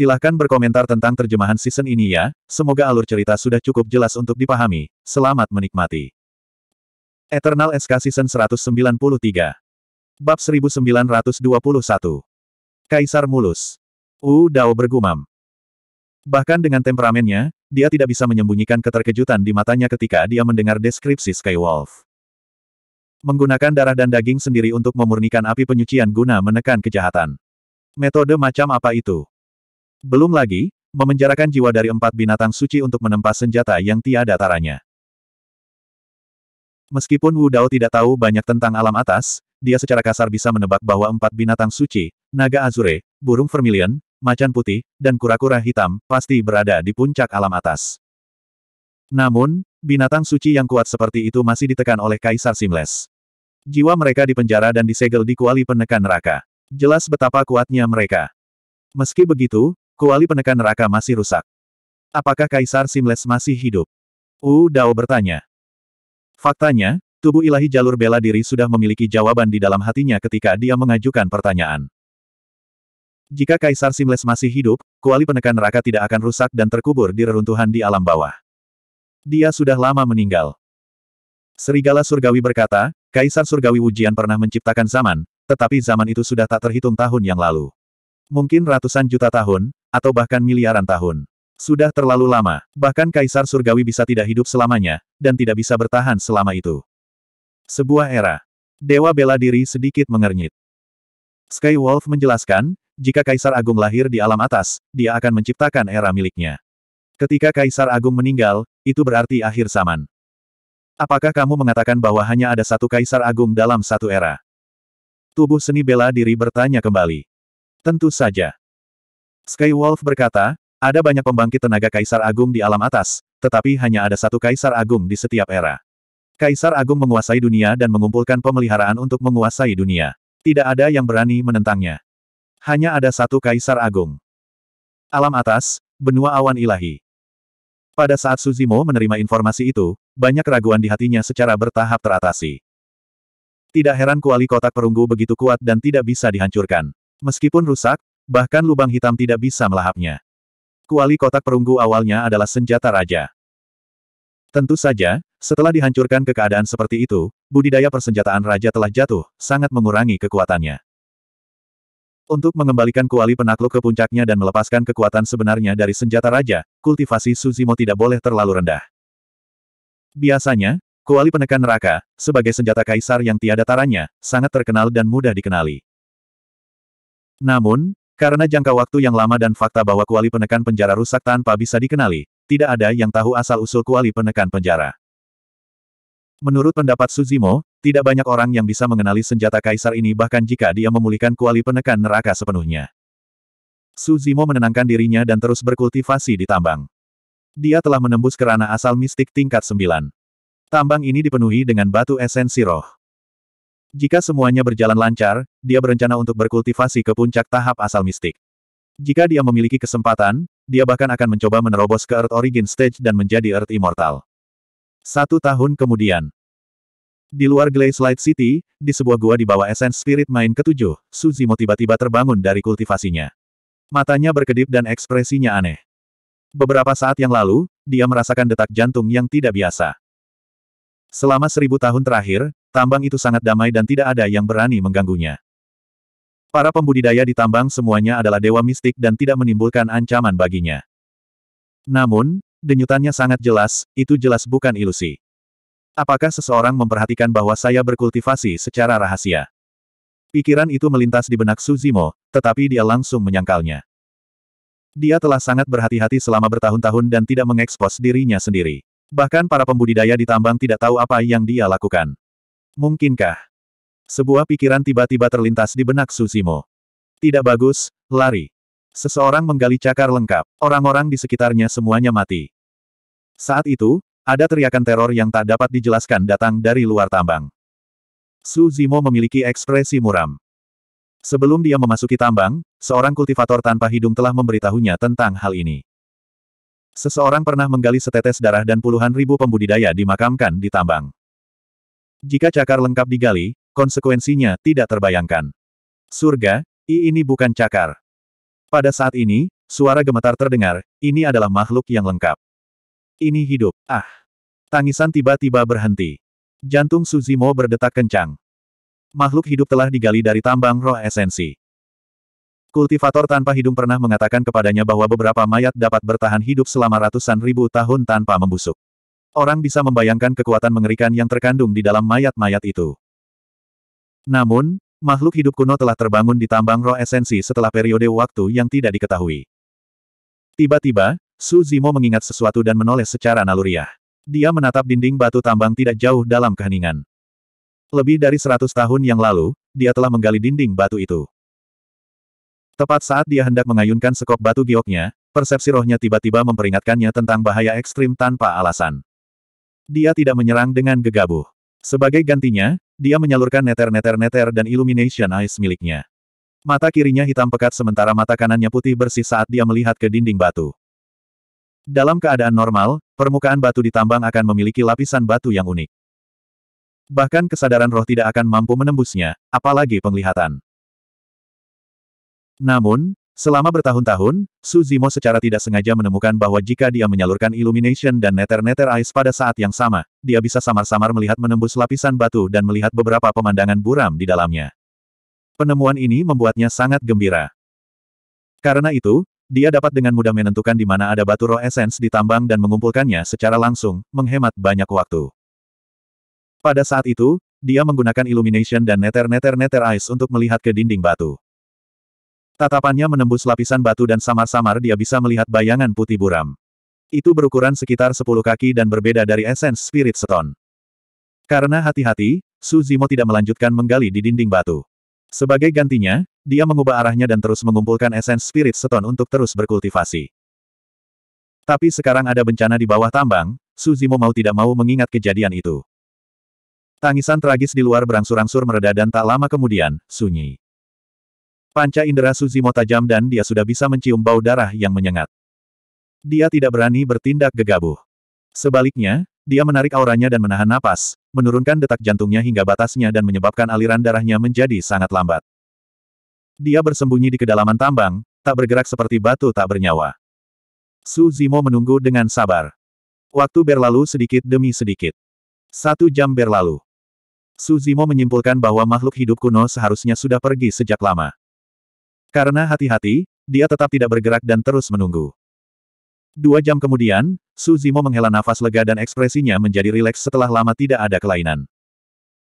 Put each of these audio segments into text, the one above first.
Silahkan berkomentar tentang terjemahan season ini ya, semoga alur cerita sudah cukup jelas untuk dipahami, selamat menikmati. Eternal SK Season 193 Bab 1921 Kaisar Mulus U Dao bergumam. Bahkan dengan temperamennya, dia tidak bisa menyembunyikan keterkejutan di matanya ketika dia mendengar deskripsi Skywolf. Menggunakan darah dan daging sendiri untuk memurnikan api penyucian guna menekan kejahatan. Metode macam apa itu? Belum lagi, memenjarakan jiwa dari empat binatang suci untuk menempa senjata yang tiada taranya. Meskipun Wu Dao tidak tahu banyak tentang alam atas, dia secara kasar bisa menebak bahwa empat binatang suci, naga azure, burung vermilion, macan putih, dan kura-kura hitam, pasti berada di puncak alam atas. Namun, binatang suci yang kuat seperti itu masih ditekan oleh Kaisar Simles. Jiwa mereka dipenjara dan disegel di kuali penekan neraka. Jelas betapa kuatnya mereka. Meski begitu, Kuali penekan neraka masih rusak. Apakah Kaisar Simles masih hidup? Wu Dao bertanya. Faktanya, tubuh ilahi jalur bela diri sudah memiliki jawaban di dalam hatinya ketika dia mengajukan pertanyaan. Jika Kaisar Simles masih hidup, kuali penekan neraka tidak akan rusak dan terkubur di reruntuhan di alam bawah. Dia sudah lama meninggal. Serigala Surgawi berkata, Kaisar Surgawi Wujian pernah menciptakan zaman, tetapi zaman itu sudah tak terhitung tahun yang lalu. Mungkin ratusan juta tahun, atau bahkan miliaran tahun. Sudah terlalu lama, bahkan Kaisar Surgawi bisa tidak hidup selamanya, dan tidak bisa bertahan selama itu. Sebuah era. Dewa bela diri sedikit mengernyit. Skywolf menjelaskan, jika Kaisar Agung lahir di alam atas, dia akan menciptakan era miliknya. Ketika Kaisar Agung meninggal, itu berarti akhir zaman. Apakah kamu mengatakan bahwa hanya ada satu Kaisar Agung dalam satu era? Tubuh seni bela diri bertanya kembali. Tentu saja. Skywolf berkata, ada banyak pembangkit tenaga Kaisar Agung di alam atas, tetapi hanya ada satu Kaisar Agung di setiap era. Kaisar Agung menguasai dunia dan mengumpulkan pemeliharaan untuk menguasai dunia. Tidak ada yang berani menentangnya. Hanya ada satu Kaisar Agung. Alam atas, benua awan ilahi. Pada saat Suzimo menerima informasi itu, banyak keraguan di hatinya secara bertahap teratasi. Tidak heran kuali kotak perunggu begitu kuat dan tidak bisa dihancurkan. Meskipun rusak, Bahkan lubang hitam tidak bisa melahapnya. Kuali kotak perunggu awalnya adalah senjata raja. Tentu saja, setelah dihancurkan ke keadaan seperti itu, budidaya persenjataan raja telah jatuh, sangat mengurangi kekuatannya. Untuk mengembalikan kuali penakluk ke puncaknya dan melepaskan kekuatan sebenarnya dari senjata raja, kultivasi Suzimo tidak boleh terlalu rendah. Biasanya, kuali penekan neraka, sebagai senjata kaisar yang tiada taranya, sangat terkenal dan mudah dikenali. Namun, karena jangka waktu yang lama dan fakta bahwa kuali penekan penjara rusak tanpa bisa dikenali, tidak ada yang tahu asal-usul kuali penekan penjara. Menurut pendapat Suzimo, tidak banyak orang yang bisa mengenali senjata kaisar ini bahkan jika dia memulihkan kuali penekan neraka sepenuhnya. Suzimo menenangkan dirinya dan terus berkultivasi di tambang. Dia telah menembus kerana asal mistik tingkat 9. Tambang ini dipenuhi dengan batu esensi roh. Jika semuanya berjalan lancar, dia berencana untuk berkultivasi ke puncak tahap asal mistik. Jika dia memiliki kesempatan, dia bahkan akan mencoba menerobos ke Earth Origin Stage dan menjadi Earth Immortal. Satu tahun kemudian. Di luar Glaze Light City, di sebuah gua di bawah Essence Spirit Main ketujuh, Suzimo tiba-tiba terbangun dari kultivasinya. Matanya berkedip dan ekspresinya aneh. Beberapa saat yang lalu, dia merasakan detak jantung yang tidak biasa. Selama seribu tahun terakhir, Tambang itu sangat damai dan tidak ada yang berani mengganggunya. Para pembudidaya di tambang semuanya adalah dewa mistik dan tidak menimbulkan ancaman baginya. Namun, denyutannya sangat jelas, itu jelas bukan ilusi. Apakah seseorang memperhatikan bahwa saya berkultivasi secara rahasia? Pikiran itu melintas di benak Suzimo, tetapi dia langsung menyangkalnya. Dia telah sangat berhati-hati selama bertahun-tahun dan tidak mengekspos dirinya sendiri. Bahkan para pembudidaya di tambang tidak tahu apa yang dia lakukan. Mungkinkah? Sebuah pikiran tiba-tiba terlintas di benak Suzimo. Tidak bagus, lari. Seseorang menggali cakar lengkap. Orang-orang di sekitarnya semuanya mati. Saat itu, ada teriakan teror yang tak dapat dijelaskan datang dari luar tambang. Suzimo memiliki ekspresi muram. Sebelum dia memasuki tambang, seorang kultivator tanpa hidung telah memberitahunya tentang hal ini. Seseorang pernah menggali setetes darah dan puluhan ribu pembudidaya dimakamkan di tambang. Jika cakar lengkap digali, konsekuensinya tidak terbayangkan. Surga, I ini bukan cakar. Pada saat ini, suara gemetar terdengar, ini adalah makhluk yang lengkap. Ini hidup, ah. Tangisan tiba-tiba berhenti. Jantung Suzimo berdetak kencang. Makhluk hidup telah digali dari tambang roh esensi. Kultivator tanpa hidung pernah mengatakan kepadanya bahwa beberapa mayat dapat bertahan hidup selama ratusan ribu tahun tanpa membusuk. Orang bisa membayangkan kekuatan mengerikan yang terkandung di dalam mayat-mayat itu. Namun, makhluk hidup kuno telah terbangun di tambang roh esensi setelah periode waktu yang tidak diketahui. Tiba-tiba, Su Zimo mengingat sesuatu dan menoleh secara naluriah. Dia menatap dinding batu tambang tidak jauh dalam keheningan. Lebih dari seratus tahun yang lalu, dia telah menggali dinding batu itu. Tepat saat dia hendak mengayunkan sekop batu gioknya, persepsi rohnya tiba-tiba memperingatkannya tentang bahaya ekstrim tanpa alasan dia tidak menyerang dengan gegabah. Sebagai gantinya, dia menyalurkan neter-neter-neter dan illumination ice miliknya. Mata kirinya hitam pekat sementara mata kanannya putih bersih saat dia melihat ke dinding batu. Dalam keadaan normal, permukaan batu ditambang akan memiliki lapisan batu yang unik. Bahkan kesadaran roh tidak akan mampu menembusnya, apalagi penglihatan. Namun, Selama bertahun-tahun, Su Zimo secara tidak sengaja menemukan bahwa jika dia menyalurkan Illumination dan Nether-Nether Ice pada saat yang sama, dia bisa samar-samar melihat menembus lapisan batu dan melihat beberapa pemandangan buram di dalamnya. Penemuan ini membuatnya sangat gembira. Karena itu, dia dapat dengan mudah menentukan di mana ada batu roh essence di tambang dan mengumpulkannya secara langsung, menghemat banyak waktu. Pada saat itu, dia menggunakan Illumination dan Nether-Nether-Nether Ice untuk melihat ke dinding batu. Tatapannya menembus lapisan batu dan samar-samar dia bisa melihat bayangan putih buram. Itu berukuran sekitar 10 kaki dan berbeda dari esens Spirit Stone. Karena hati-hati, Su Zimo tidak melanjutkan menggali di dinding batu. Sebagai gantinya, dia mengubah arahnya dan terus mengumpulkan esens Spirit Stone untuk terus berkultivasi. Tapi sekarang ada bencana di bawah tambang, Suzimo mau tidak mau mengingat kejadian itu. Tangisan tragis di luar berangsur-angsur mereda dan tak lama kemudian, sunyi. Panca indera Suzimo tajam dan dia sudah bisa mencium bau darah yang menyengat. Dia tidak berani bertindak gegabah. Sebaliknya, dia menarik auranya dan menahan napas, menurunkan detak jantungnya hingga batasnya dan menyebabkan aliran darahnya menjadi sangat lambat. Dia bersembunyi di kedalaman tambang, tak bergerak seperti batu tak bernyawa. Suzimo menunggu dengan sabar. Waktu berlalu sedikit demi sedikit. Satu jam berlalu. Suzimo menyimpulkan bahwa makhluk hidup kuno seharusnya sudah pergi sejak lama. Karena hati-hati, dia tetap tidak bergerak dan terus menunggu. Dua jam kemudian, Suzimo menghela nafas lega dan ekspresinya menjadi rileks setelah lama tidak ada kelainan.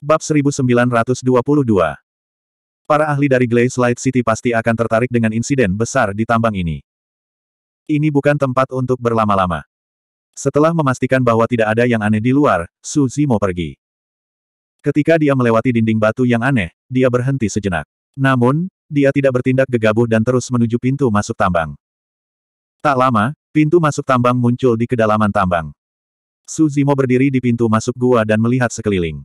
Bab 1922 Para ahli dari Glaze Light City pasti akan tertarik dengan insiden besar di tambang ini. Ini bukan tempat untuk berlama-lama. Setelah memastikan bahwa tidak ada yang aneh di luar, Su Zimo pergi. Ketika dia melewati dinding batu yang aneh, dia berhenti sejenak. Namun, dia tidak bertindak gegabah dan terus menuju pintu masuk tambang. Tak lama, pintu masuk tambang muncul di kedalaman tambang. Suzimo berdiri di pintu masuk gua dan melihat sekeliling.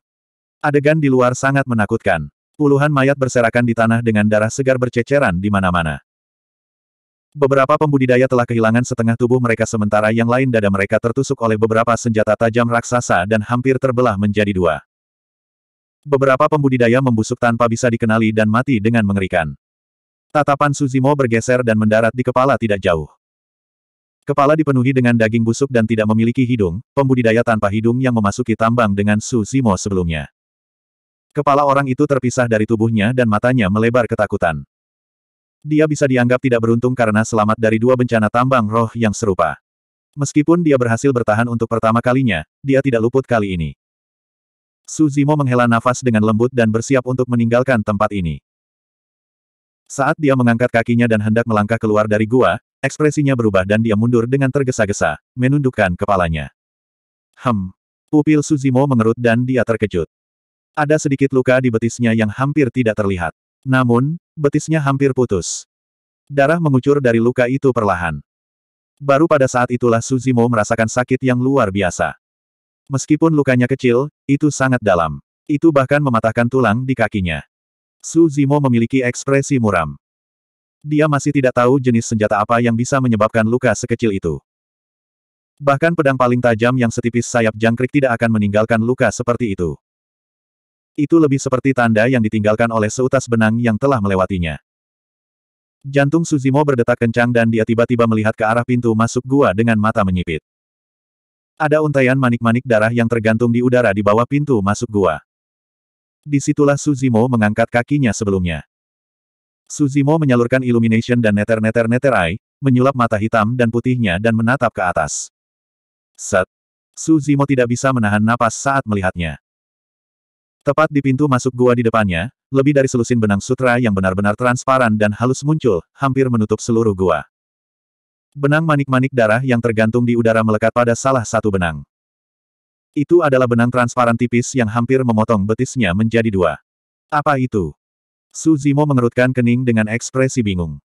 Adegan di luar sangat menakutkan. Puluhan mayat berserakan di tanah dengan darah segar berceceran di mana-mana. Beberapa pembudidaya telah kehilangan setengah tubuh mereka sementara yang lain dada mereka tertusuk oleh beberapa senjata tajam raksasa dan hampir terbelah menjadi dua. Beberapa pembudidaya membusuk tanpa bisa dikenali dan mati dengan mengerikan. Tatapan Suzimo bergeser dan mendarat di kepala tidak jauh. Kepala dipenuhi dengan daging busuk dan tidak memiliki hidung, pembudidaya tanpa hidung yang memasuki tambang dengan Suzimo sebelumnya. Kepala orang itu terpisah dari tubuhnya dan matanya melebar ketakutan. Dia bisa dianggap tidak beruntung karena selamat dari dua bencana tambang roh yang serupa. Meskipun dia berhasil bertahan untuk pertama kalinya, dia tidak luput kali ini. Suzimo menghela nafas dengan lembut dan bersiap untuk meninggalkan tempat ini. Saat dia mengangkat kakinya dan hendak melangkah keluar dari gua, ekspresinya berubah dan dia mundur dengan tergesa-gesa, menundukkan kepalanya. Hem. Pupil Suzimo mengerut dan dia terkejut. Ada sedikit luka di betisnya yang hampir tidak terlihat. Namun, betisnya hampir putus. Darah mengucur dari luka itu perlahan. Baru pada saat itulah Suzimo merasakan sakit yang luar biasa. Meskipun lukanya kecil, itu sangat dalam. Itu bahkan mematahkan tulang di kakinya. Su Zimo memiliki ekspresi muram. Dia masih tidak tahu jenis senjata apa yang bisa menyebabkan luka sekecil itu. Bahkan pedang paling tajam yang setipis sayap jangkrik tidak akan meninggalkan luka seperti itu. Itu lebih seperti tanda yang ditinggalkan oleh seutas benang yang telah melewatinya. Jantung Suzimo berdetak kencang dan dia tiba-tiba melihat ke arah pintu masuk gua dengan mata menyipit. Ada untayan manik-manik darah yang tergantung di udara di bawah pintu masuk gua. Disitulah Suzimo mengangkat kakinya sebelumnya. Suzimo menyalurkan illumination dan neter neter neterai, menyulap mata hitam dan putihnya dan menatap ke atas. Set. Suzimo tidak bisa menahan napas saat melihatnya. Tepat di pintu masuk gua di depannya, lebih dari selusin benang sutra yang benar-benar transparan dan halus muncul, hampir menutup seluruh gua. Benang manik-manik darah yang tergantung di udara melekat pada salah satu benang. Itu adalah benang transparan tipis yang hampir memotong betisnya menjadi dua. Apa itu? Suzimo mengerutkan kening dengan ekspresi bingung.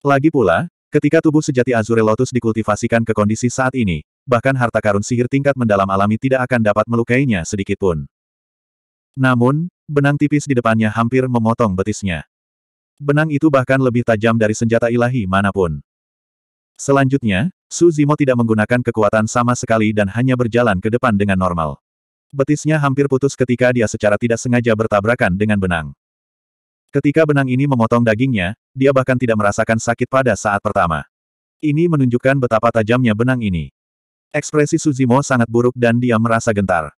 Lagi pula, ketika tubuh sejati Azure Lotus dikultivasikan ke kondisi saat ini, bahkan harta karun sihir tingkat mendalam alami tidak akan dapat melukainya sedikitpun. Namun, benang tipis di depannya hampir memotong betisnya. Benang itu bahkan lebih tajam dari senjata ilahi manapun. Selanjutnya, Su Zimo tidak menggunakan kekuatan sama sekali dan hanya berjalan ke depan dengan normal. Betisnya hampir putus ketika dia secara tidak sengaja bertabrakan dengan benang. Ketika benang ini memotong dagingnya, dia bahkan tidak merasakan sakit pada saat pertama. Ini menunjukkan betapa tajamnya benang ini. Ekspresi Suzimo sangat buruk dan dia merasa gentar.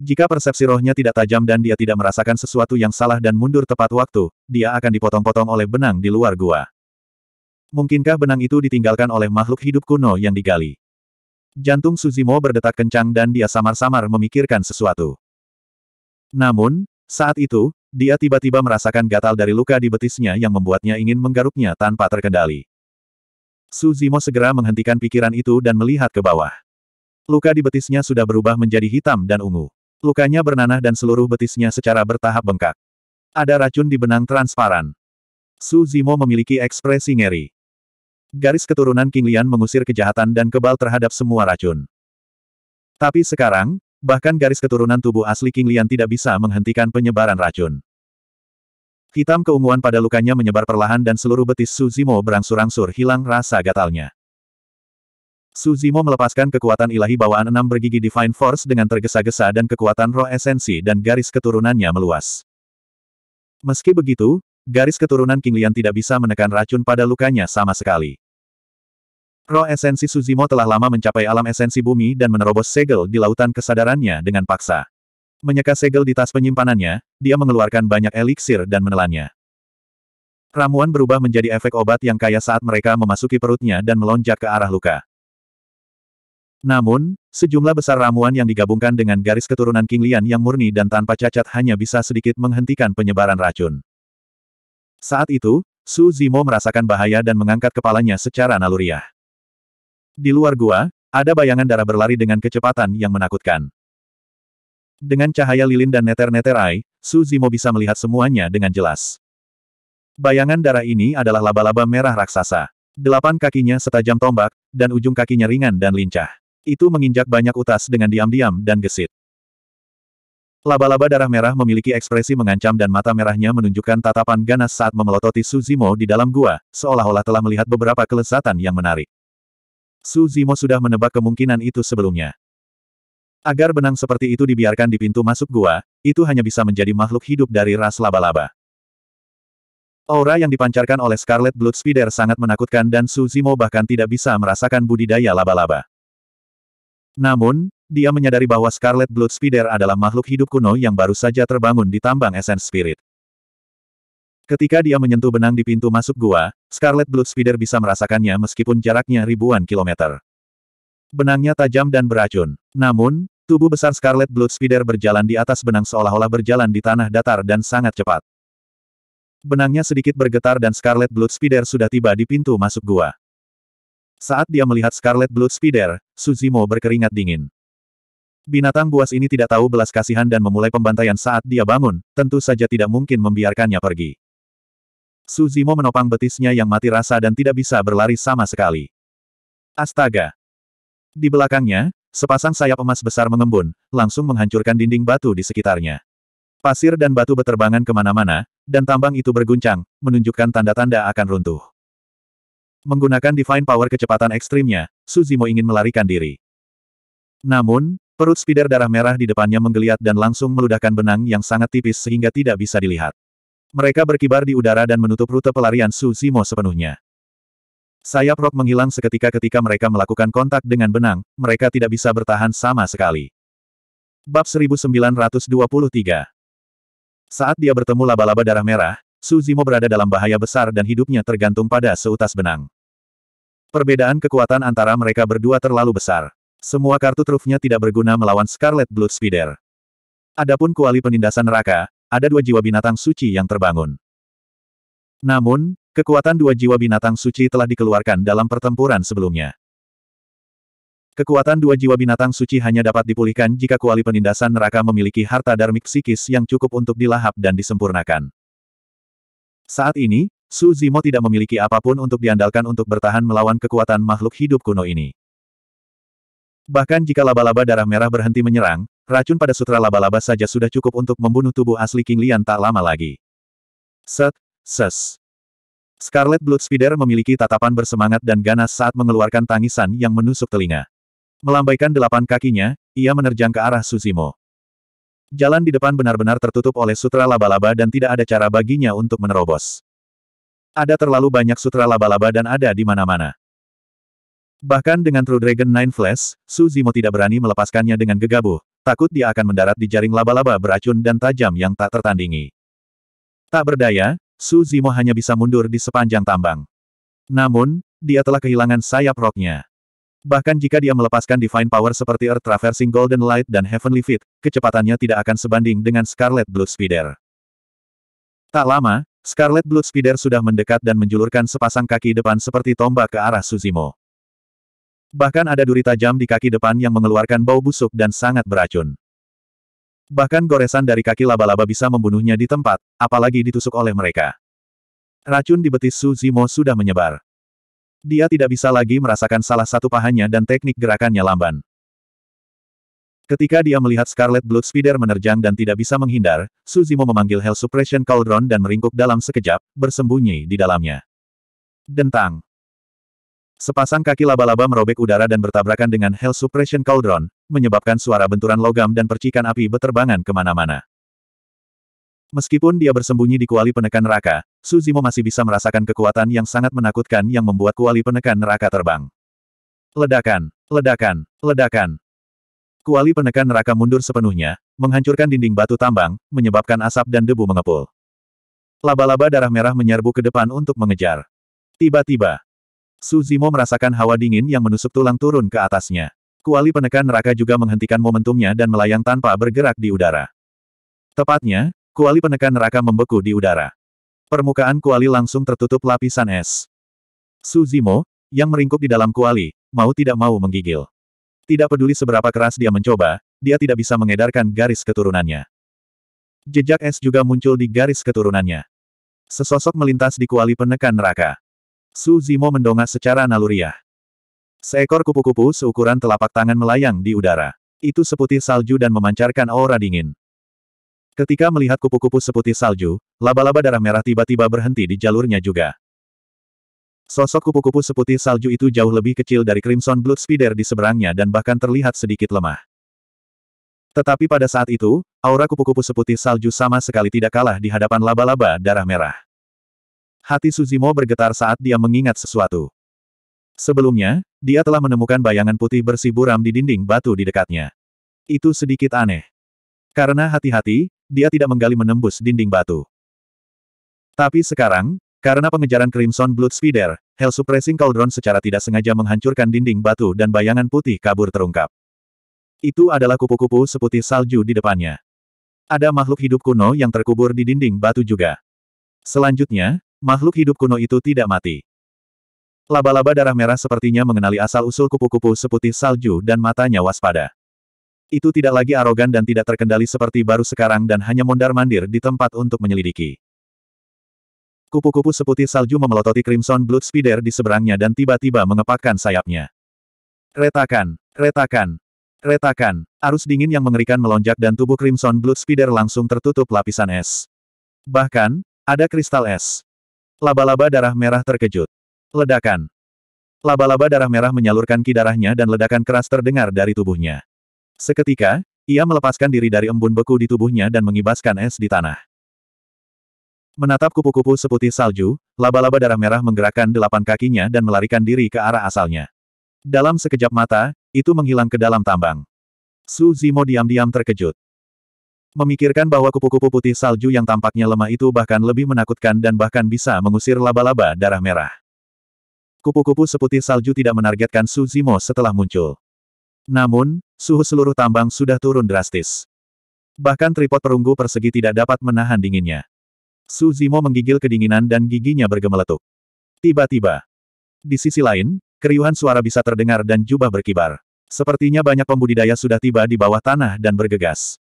Jika persepsi rohnya tidak tajam dan dia tidak merasakan sesuatu yang salah dan mundur tepat waktu, dia akan dipotong-potong oleh benang di luar gua. Mungkinkah benang itu ditinggalkan oleh makhluk hidup kuno yang digali? Jantung Suzimo berdetak kencang dan dia samar-samar memikirkan sesuatu. Namun, saat itu, dia tiba-tiba merasakan gatal dari luka di betisnya yang membuatnya ingin menggaruknya tanpa terkendali. Suzimo segera menghentikan pikiran itu dan melihat ke bawah. Luka di betisnya sudah berubah menjadi hitam dan ungu. Lukanya bernanah dan seluruh betisnya secara bertahap bengkak. Ada racun di benang transparan. Suzimo memiliki ekspresi ngeri garis keturunan King Lian mengusir kejahatan dan kebal terhadap semua racun. Tapi sekarang, bahkan garis keturunan tubuh asli King Lian tidak bisa menghentikan penyebaran racun. Hitam keunguan pada lukanya menyebar perlahan dan seluruh betis Suzimo berangsur-angsur hilang rasa gatalnya. Suzimo melepaskan kekuatan ilahi bawaan enam bergigi Divine Force dengan tergesa-gesa dan kekuatan roh esensi dan garis keturunannya meluas. Meski begitu, garis keturunan King Lian tidak bisa menekan racun pada lukanya sama sekali. Roh esensi Suzimo telah lama mencapai alam esensi bumi dan menerobos segel di lautan kesadarannya dengan paksa. Menyeka segel di tas penyimpanannya, dia mengeluarkan banyak eliksir dan menelannya. Ramuan berubah menjadi efek obat yang kaya saat mereka memasuki perutnya dan melonjak ke arah luka. Namun, sejumlah besar ramuan yang digabungkan dengan garis keturunan King Lian yang murni dan tanpa cacat hanya bisa sedikit menghentikan penyebaran racun. Saat itu, Su Zimo merasakan bahaya dan mengangkat kepalanya secara naluriah. Di luar gua, ada bayangan darah berlari dengan kecepatan yang menakutkan. Dengan cahaya lilin dan neter-neter ai, Su Zimo bisa melihat semuanya dengan jelas. Bayangan darah ini adalah laba-laba merah raksasa. Delapan kakinya setajam tombak, dan ujung kakinya ringan dan lincah. Itu menginjak banyak utas dengan diam-diam dan gesit. Laba-laba darah merah memiliki ekspresi mengancam dan mata merahnya menunjukkan tatapan ganas saat memelototi Suzimo di dalam gua, seolah-olah telah melihat beberapa kelezatan yang menarik. Su Zimo sudah menebak kemungkinan itu sebelumnya. Agar benang seperti itu dibiarkan di pintu masuk gua, itu hanya bisa menjadi makhluk hidup dari ras laba-laba. Aura yang dipancarkan oleh Scarlet Blood Spider sangat menakutkan dan Su Zimo bahkan tidak bisa merasakan budidaya laba-laba. Namun, dia menyadari bahwa Scarlet Blood Spider adalah makhluk hidup kuno yang baru saja terbangun di tambang Essence Spirit. Ketika dia menyentuh benang di pintu masuk gua, Scarlet Blood Spider bisa merasakannya meskipun jaraknya ribuan kilometer. Benangnya tajam dan beracun. Namun, tubuh besar Scarlet Blood Spider berjalan di atas benang seolah-olah berjalan di tanah datar dan sangat cepat. Benangnya sedikit bergetar dan Scarlet Blood Spider sudah tiba di pintu masuk gua. Saat dia melihat Scarlet Blood Spider, Suzimo berkeringat dingin. Binatang buas ini tidak tahu belas kasihan dan memulai pembantaian saat dia bangun, tentu saja tidak mungkin membiarkannya pergi. Suzimo menopang betisnya yang mati rasa dan tidak bisa berlari sama sekali. Astaga! Di belakangnya, sepasang sayap emas besar mengembun, langsung menghancurkan dinding batu di sekitarnya. Pasir dan batu beterbangan kemana-mana, dan tambang itu berguncang, menunjukkan tanda-tanda akan runtuh. Menggunakan Divine Power kecepatan ekstrimnya, Suzimo ingin melarikan diri. Namun, perut spider darah merah di depannya menggeliat dan langsung meludahkan benang yang sangat tipis sehingga tidak bisa dilihat. Mereka berkibar di udara dan menutup rute pelarian Su Zimo sepenuhnya. Sayap rok menghilang seketika ketika mereka melakukan kontak dengan benang, mereka tidak bisa bertahan sama sekali. Bab 1923 Saat dia bertemu laba-laba darah merah, Su Zimo berada dalam bahaya besar dan hidupnya tergantung pada seutas benang. Perbedaan kekuatan antara mereka berdua terlalu besar. Semua kartu trufnya tidak berguna melawan Scarlet Blood Spider. Adapun kuali penindasan neraka, ada dua jiwa binatang suci yang terbangun. Namun, kekuatan dua jiwa binatang suci telah dikeluarkan dalam pertempuran sebelumnya. Kekuatan dua jiwa binatang suci hanya dapat dipulihkan jika kuali penindasan neraka memiliki harta darmik psikis yang cukup untuk dilahap dan disempurnakan. Saat ini, Su Zimo tidak memiliki apapun untuk diandalkan untuk bertahan melawan kekuatan makhluk hidup kuno ini. Bahkan jika laba-laba darah merah berhenti menyerang, Racun pada sutra laba-laba saja sudah cukup untuk membunuh tubuh asli King Lian tak lama lagi. Set, ses. Scarlet Blood Spider memiliki tatapan bersemangat dan ganas saat mengeluarkan tangisan yang menusuk telinga. Melambaikan delapan kakinya, ia menerjang ke arah Suzimo. Jalan di depan benar-benar tertutup oleh sutra laba-laba dan tidak ada cara baginya untuk menerobos. Ada terlalu banyak sutra laba-laba dan ada di mana-mana. Bahkan dengan True Dragon Nine Flash, Su Zimo tidak berani melepaskannya dengan gegabah, takut dia akan mendarat di jaring laba-laba beracun dan tajam yang tak tertandingi. Tak berdaya, Su Zimo hanya bisa mundur di sepanjang tambang. Namun, dia telah kehilangan sayap roknya. Bahkan jika dia melepaskan Divine Power seperti Earth Traversing Golden Light dan Heavenly Fit, kecepatannya tidak akan sebanding dengan Scarlet Blood Spider. Tak lama, Scarlet Blood Spider sudah mendekat dan menjulurkan sepasang kaki depan seperti tombak ke arah Suzimo. Bahkan ada duri tajam di kaki depan yang mengeluarkan bau busuk dan sangat beracun. Bahkan goresan dari kaki laba-laba bisa membunuhnya di tempat, apalagi ditusuk oleh mereka. Racun di betis Su Zimo sudah menyebar. Dia tidak bisa lagi merasakan salah satu pahanya dan teknik gerakannya lamban. Ketika dia melihat Scarlet Blood Spider menerjang dan tidak bisa menghindar, Suzimo memanggil Hell Suppression Cauldron dan meringkuk dalam sekejap, bersembunyi di dalamnya. Dentang. Sepasang kaki laba-laba merobek udara dan bertabrakan dengan Hell Suppression Cauldron, menyebabkan suara benturan logam dan percikan api beterbangan kemana-mana. Meskipun dia bersembunyi di kuali penekan neraka, Suzimo masih bisa merasakan kekuatan yang sangat menakutkan yang membuat kuali penekan neraka terbang. Ledakan, ledakan, ledakan. Kuali penekan neraka mundur sepenuhnya, menghancurkan dinding batu tambang, menyebabkan asap dan debu mengepul. Laba-laba darah merah menyerbu ke depan untuk mengejar. Tiba-tiba, Su Zimo merasakan hawa dingin yang menusuk tulang turun ke atasnya. Kuali penekan neraka juga menghentikan momentumnya dan melayang tanpa bergerak di udara. Tepatnya, kuali penekan neraka membeku di udara. Permukaan kuali langsung tertutup lapisan es. Su Zimo, yang meringkuk di dalam kuali, mau tidak mau menggigil. Tidak peduli seberapa keras dia mencoba, dia tidak bisa mengedarkan garis keturunannya. Jejak es juga muncul di garis keturunannya. Sesosok melintas di kuali penekan neraka. Su Zimo mendongak secara naluriah. Seekor kupu-kupu seukuran telapak tangan melayang di udara. Itu seputih salju dan memancarkan aura dingin. Ketika melihat kupu-kupu seputih salju, laba-laba darah merah tiba-tiba berhenti di jalurnya juga. Sosok kupu-kupu seputih salju itu jauh lebih kecil dari Crimson Blood Spider di seberangnya dan bahkan terlihat sedikit lemah. Tetapi pada saat itu, aura kupu-kupu seputih salju sama sekali tidak kalah di hadapan laba-laba darah merah. Hati Suzimo bergetar saat dia mengingat sesuatu. Sebelumnya, dia telah menemukan bayangan putih bersih buram di dinding batu di dekatnya. Itu sedikit aneh. Karena hati-hati, dia tidak menggali menembus dinding batu. Tapi sekarang, karena pengejaran Crimson Blood Spider, Hell Suppressing Cauldron secara tidak sengaja menghancurkan dinding batu dan bayangan putih kabur terungkap. Itu adalah kupu-kupu seputih salju di depannya. Ada makhluk hidup kuno yang terkubur di dinding batu juga. Selanjutnya, makhluk hidup kuno itu tidak mati. Laba-laba darah merah sepertinya mengenali asal-usul kupu-kupu seputih salju dan matanya waspada. Itu tidak lagi arogan dan tidak terkendali seperti baru sekarang dan hanya mondar-mandir di tempat untuk menyelidiki. Kupu-kupu seputih salju memelototi Crimson Blood Spider di seberangnya dan tiba-tiba mengepakkan sayapnya. Retakan, retakan, retakan. Arus dingin yang mengerikan melonjak dan tubuh Crimson Blood Spider langsung tertutup lapisan es. Bahkan, ada kristal es. Laba-laba darah merah terkejut. Ledakan. Laba-laba darah merah menyalurkan ki darahnya dan ledakan keras terdengar dari tubuhnya. Seketika, ia melepaskan diri dari embun beku di tubuhnya dan mengibaskan es di tanah. Menatap kupu-kupu seputih salju, laba-laba darah merah menggerakkan delapan kakinya dan melarikan diri ke arah asalnya. Dalam sekejap mata, itu menghilang ke dalam tambang. Su Zimo diam-diam terkejut. Memikirkan bahwa kupu-kupu putih salju yang tampaknya lemah itu bahkan lebih menakutkan dan bahkan bisa mengusir laba-laba darah merah. Kupu-kupu seputih salju tidak menargetkan Su Zimo setelah muncul. Namun, suhu seluruh tambang sudah turun drastis. Bahkan tripod perunggu persegi tidak dapat menahan dinginnya. Su Zimo menggigil kedinginan dan giginya bergemeletuk. Tiba-tiba. Di sisi lain, keriuhan suara bisa terdengar dan jubah berkibar. Sepertinya banyak pembudidaya sudah tiba di bawah tanah dan bergegas.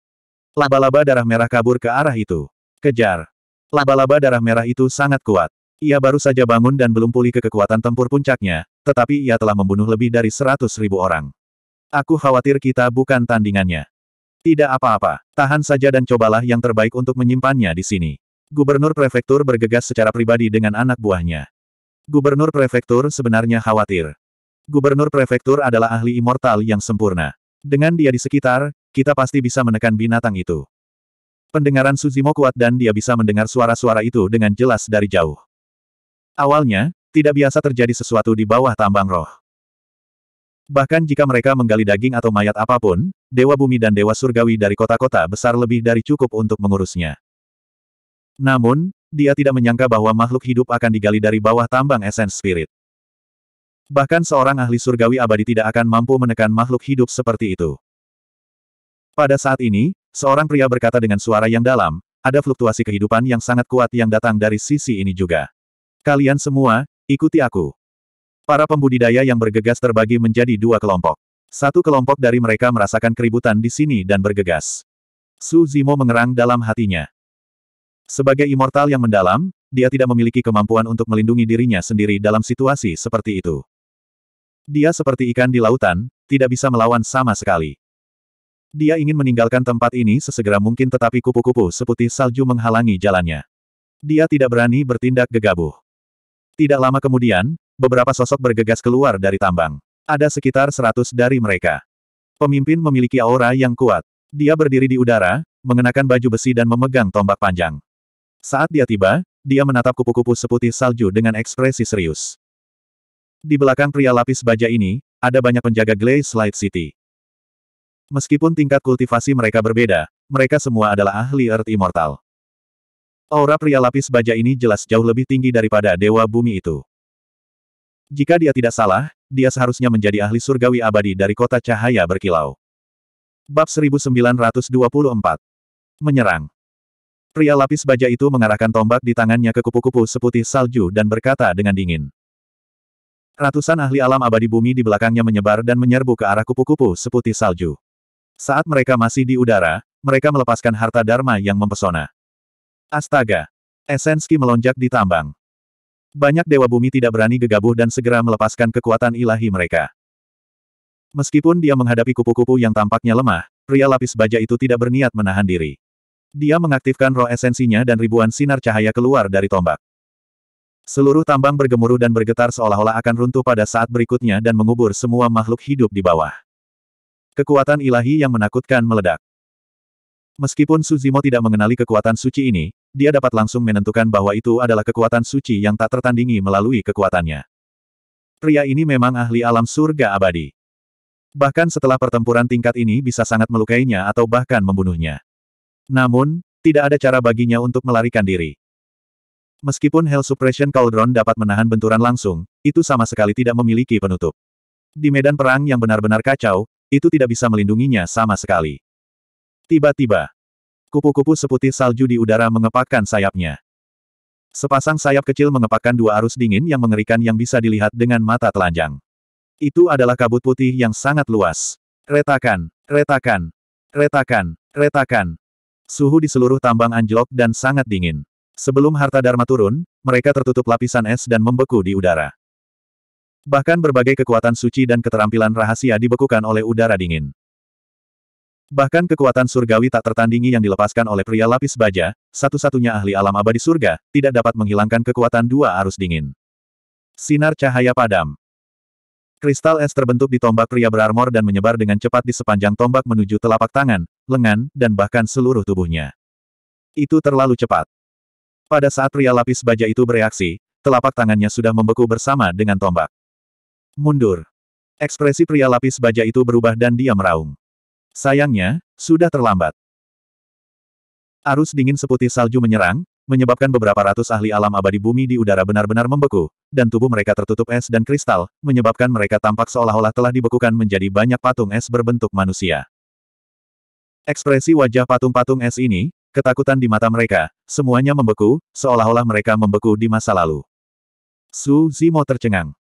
Laba-laba darah merah kabur ke arah itu. Kejar. Laba-laba darah merah itu sangat kuat. Ia baru saja bangun dan belum pulih ke kekuatan tempur puncaknya, tetapi ia telah membunuh lebih dari seratus ribu orang. Aku khawatir kita bukan tandingannya. Tidak apa-apa, tahan saja dan cobalah yang terbaik untuk menyimpannya di sini. Gubernur prefektur bergegas secara pribadi dengan anak buahnya. Gubernur prefektur sebenarnya khawatir. Gubernur prefektur adalah ahli immortal yang sempurna. Dengan dia di sekitar, kita pasti bisa menekan binatang itu. Pendengaran Suzimo kuat dan dia bisa mendengar suara-suara itu dengan jelas dari jauh. Awalnya, tidak biasa terjadi sesuatu di bawah tambang roh. Bahkan jika mereka menggali daging atau mayat apapun, Dewa Bumi dan Dewa Surgawi dari kota-kota besar lebih dari cukup untuk mengurusnya. Namun, dia tidak menyangka bahwa makhluk hidup akan digali dari bawah tambang esens spirit. Bahkan seorang ahli surgawi abadi tidak akan mampu menekan makhluk hidup seperti itu. Pada saat ini, seorang pria berkata dengan suara yang dalam, ada fluktuasi kehidupan yang sangat kuat yang datang dari sisi ini juga. Kalian semua, ikuti aku. Para pembudidaya yang bergegas terbagi menjadi dua kelompok. Satu kelompok dari mereka merasakan keributan di sini dan bergegas. Su Zimo mengerang dalam hatinya. Sebagai immortal yang mendalam, dia tidak memiliki kemampuan untuk melindungi dirinya sendiri dalam situasi seperti itu. Dia seperti ikan di lautan, tidak bisa melawan sama sekali. Dia ingin meninggalkan tempat ini sesegera mungkin tetapi kupu-kupu seputih salju menghalangi jalannya. Dia tidak berani bertindak gegabah. Tidak lama kemudian, beberapa sosok bergegas keluar dari tambang. Ada sekitar seratus dari mereka. Pemimpin memiliki aura yang kuat. Dia berdiri di udara, mengenakan baju besi dan memegang tombak panjang. Saat dia tiba, dia menatap kupu-kupu seputih salju dengan ekspresi serius. Di belakang pria lapis baja ini, ada banyak penjaga Glaze Light City. Meskipun tingkat kultivasi mereka berbeda, mereka semua adalah ahli Earth Immortal. Aura pria lapis baja ini jelas jauh lebih tinggi daripada Dewa Bumi itu. Jika dia tidak salah, dia seharusnya menjadi ahli surgawi abadi dari kota cahaya berkilau. Bab 1924 Menyerang Pria lapis baja itu mengarahkan tombak di tangannya ke kupu-kupu seputih salju dan berkata dengan dingin. Ratusan ahli alam abadi bumi di belakangnya menyebar dan menyerbu ke arah kupu-kupu seputih salju. Saat mereka masih di udara, mereka melepaskan harta Dharma yang mempesona. Astaga! Esenski melonjak di tambang. Banyak dewa bumi tidak berani gegabah dan segera melepaskan kekuatan ilahi mereka. Meskipun dia menghadapi kupu-kupu yang tampaknya lemah, pria lapis baja itu tidak berniat menahan diri. Dia mengaktifkan roh esensinya dan ribuan sinar cahaya keluar dari tombak. Seluruh tambang bergemuruh dan bergetar seolah-olah akan runtuh pada saat berikutnya dan mengubur semua makhluk hidup di bawah. Kekuatan ilahi yang menakutkan meledak. Meskipun Suzimo tidak mengenali kekuatan suci ini, dia dapat langsung menentukan bahwa itu adalah kekuatan suci yang tak tertandingi melalui kekuatannya. Pria ini memang ahli alam surga abadi. Bahkan setelah pertempuran tingkat ini bisa sangat melukainya atau bahkan membunuhnya. Namun, tidak ada cara baginya untuk melarikan diri. Meskipun Hell Suppression Cauldron dapat menahan benturan langsung, itu sama sekali tidak memiliki penutup. Di medan perang yang benar-benar kacau, itu tidak bisa melindunginya sama sekali. Tiba-tiba, kupu-kupu seputih salju di udara mengepakkan sayapnya. Sepasang sayap kecil mengepakkan dua arus dingin yang mengerikan yang bisa dilihat dengan mata telanjang. Itu adalah kabut putih yang sangat luas. Retakan, retakan, retakan, retakan. Suhu di seluruh tambang anjlok dan sangat dingin. Sebelum harta Dharma turun, mereka tertutup lapisan es dan membeku di udara. Bahkan berbagai kekuatan suci dan keterampilan rahasia dibekukan oleh udara dingin. Bahkan kekuatan surgawi tak tertandingi yang dilepaskan oleh pria lapis baja, satu-satunya ahli alam abadi surga, tidak dapat menghilangkan kekuatan dua arus dingin. Sinar cahaya padam. Kristal es terbentuk di tombak pria berarmor dan menyebar dengan cepat di sepanjang tombak menuju telapak tangan, lengan, dan bahkan seluruh tubuhnya. Itu terlalu cepat. Pada saat pria lapis baja itu bereaksi, telapak tangannya sudah membeku bersama dengan tombak. Mundur. Ekspresi pria lapis baja itu berubah dan dia meraung. Sayangnya, sudah terlambat. Arus dingin seputih salju menyerang, menyebabkan beberapa ratus ahli alam abadi bumi di udara benar-benar membeku, dan tubuh mereka tertutup es dan kristal, menyebabkan mereka tampak seolah-olah telah dibekukan menjadi banyak patung es berbentuk manusia. Ekspresi wajah patung-patung es ini, ketakutan di mata mereka, semuanya membeku, seolah-olah mereka membeku di masa lalu. Su Zimo tercengang.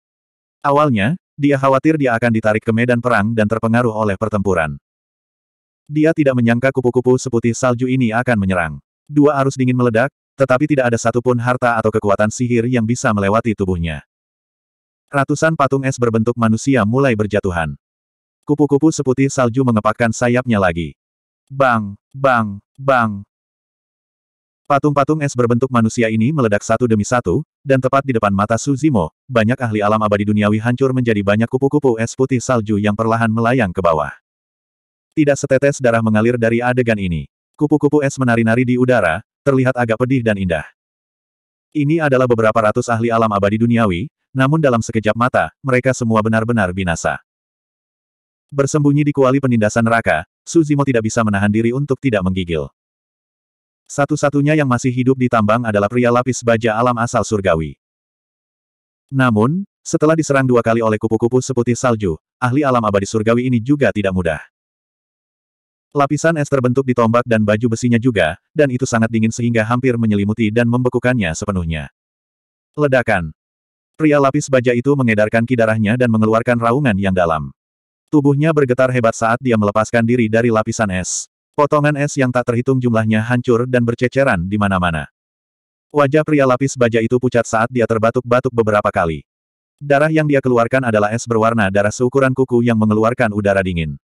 Awalnya, dia khawatir dia akan ditarik ke medan perang dan terpengaruh oleh pertempuran. Dia tidak menyangka kupu-kupu seputih salju ini akan menyerang. Dua arus dingin meledak, tetapi tidak ada satupun harta atau kekuatan sihir yang bisa melewati tubuhnya. Ratusan patung es berbentuk manusia mulai berjatuhan. Kupu-kupu seputih salju mengepakkan sayapnya lagi. Bang, bang, bang, Patung-patung es berbentuk manusia ini meledak satu demi satu, dan tepat di depan mata Suzimo, banyak ahli alam abadi duniawi hancur menjadi banyak kupu-kupu es putih salju yang perlahan melayang ke bawah. Tidak setetes darah mengalir dari adegan ini. Kupu-kupu es menari-nari di udara, terlihat agak pedih dan indah. Ini adalah beberapa ratus ahli alam abadi duniawi, namun dalam sekejap mata, mereka semua benar-benar binasa. Bersembunyi di kuali penindasan neraka, Suzimo tidak bisa menahan diri untuk tidak menggigil. Satu-satunya yang masih hidup di tambang adalah pria lapis baja alam asal surgawi. Namun, setelah diserang dua kali oleh kupu-kupu seputih salju, ahli alam abadi surgawi ini juga tidak mudah. Lapisan es terbentuk di tombak dan baju besinya juga, dan itu sangat dingin sehingga hampir menyelimuti dan membekukannya sepenuhnya. Ledakan. Pria lapis baja itu mengedarkan kidarahnya dan mengeluarkan raungan yang dalam. Tubuhnya bergetar hebat saat dia melepaskan diri dari lapisan es. Potongan es yang tak terhitung jumlahnya hancur dan berceceran di mana-mana. Wajah pria lapis baja itu pucat saat dia terbatuk-batuk beberapa kali. Darah yang dia keluarkan adalah es berwarna darah seukuran kuku yang mengeluarkan udara dingin.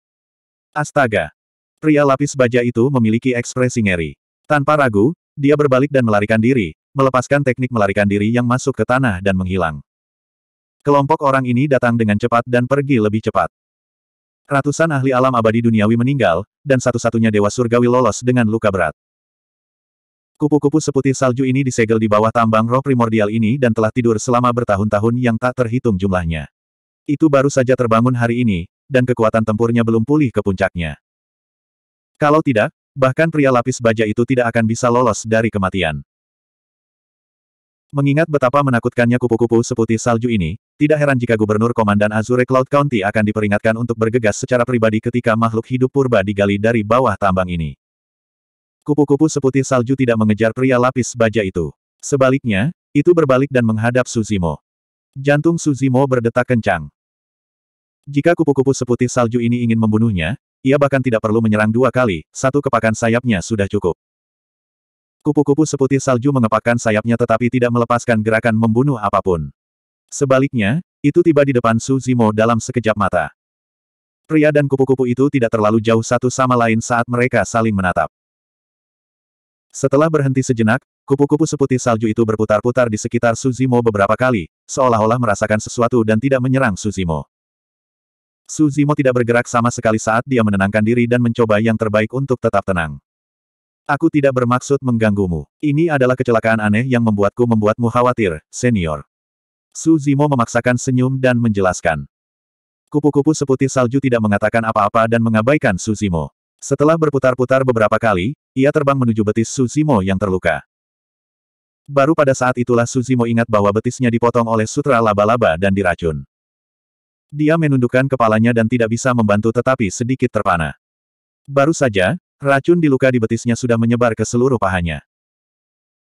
Astaga! Pria lapis baja itu memiliki ekspresi ngeri. Tanpa ragu, dia berbalik dan melarikan diri, melepaskan teknik melarikan diri yang masuk ke tanah dan menghilang. Kelompok orang ini datang dengan cepat dan pergi lebih cepat. Ratusan ahli alam abadi duniawi meninggal, dan satu-satunya dewa surgawi lolos dengan luka berat. Kupu-kupu seputih salju ini disegel di bawah tambang roh primordial ini dan telah tidur selama bertahun-tahun yang tak terhitung jumlahnya. Itu baru saja terbangun hari ini, dan kekuatan tempurnya belum pulih ke puncaknya. Kalau tidak, bahkan pria lapis baja itu tidak akan bisa lolos dari kematian. Mengingat betapa menakutkannya kupu-kupu seputih salju ini, tidak heran jika Gubernur Komandan Azure Cloud County akan diperingatkan untuk bergegas secara pribadi ketika makhluk hidup purba digali dari bawah tambang ini. Kupu-kupu seputih salju tidak mengejar pria lapis baja itu. Sebaliknya, itu berbalik dan menghadap Suzimo. Jantung Suzimo berdetak kencang. Jika kupu-kupu seputih salju ini ingin membunuhnya, ia bahkan tidak perlu menyerang dua kali, satu kepakan sayapnya sudah cukup. Kupu-kupu seputih salju mengepakkan sayapnya tetapi tidak melepaskan gerakan membunuh apapun. Sebaliknya, itu tiba di depan Suzimo dalam sekejap mata. Pria dan kupu-kupu itu tidak terlalu jauh satu sama lain saat mereka saling menatap. Setelah berhenti sejenak, kupu-kupu seputih salju itu berputar-putar di sekitar Suzimo beberapa kali, seolah-olah merasakan sesuatu dan tidak menyerang Suzimo. Suzimo tidak bergerak sama sekali saat dia menenangkan diri dan mencoba yang terbaik untuk tetap tenang. Aku tidak bermaksud mengganggumu. Ini adalah kecelakaan aneh yang membuatku membuatmu khawatir, senior. Su Zimo memaksakan senyum dan menjelaskan. Kupu-kupu seputih salju tidak mengatakan apa-apa dan mengabaikan Su Zimo. Setelah berputar-putar beberapa kali, ia terbang menuju betis Su Zimo yang terluka. Baru pada saat itulah Suzimo ingat bahwa betisnya dipotong oleh sutra laba-laba dan diracun. Dia menundukkan kepalanya dan tidak bisa membantu tetapi sedikit terpana. Baru saja, Racun di luka di betisnya sudah menyebar ke seluruh pahanya.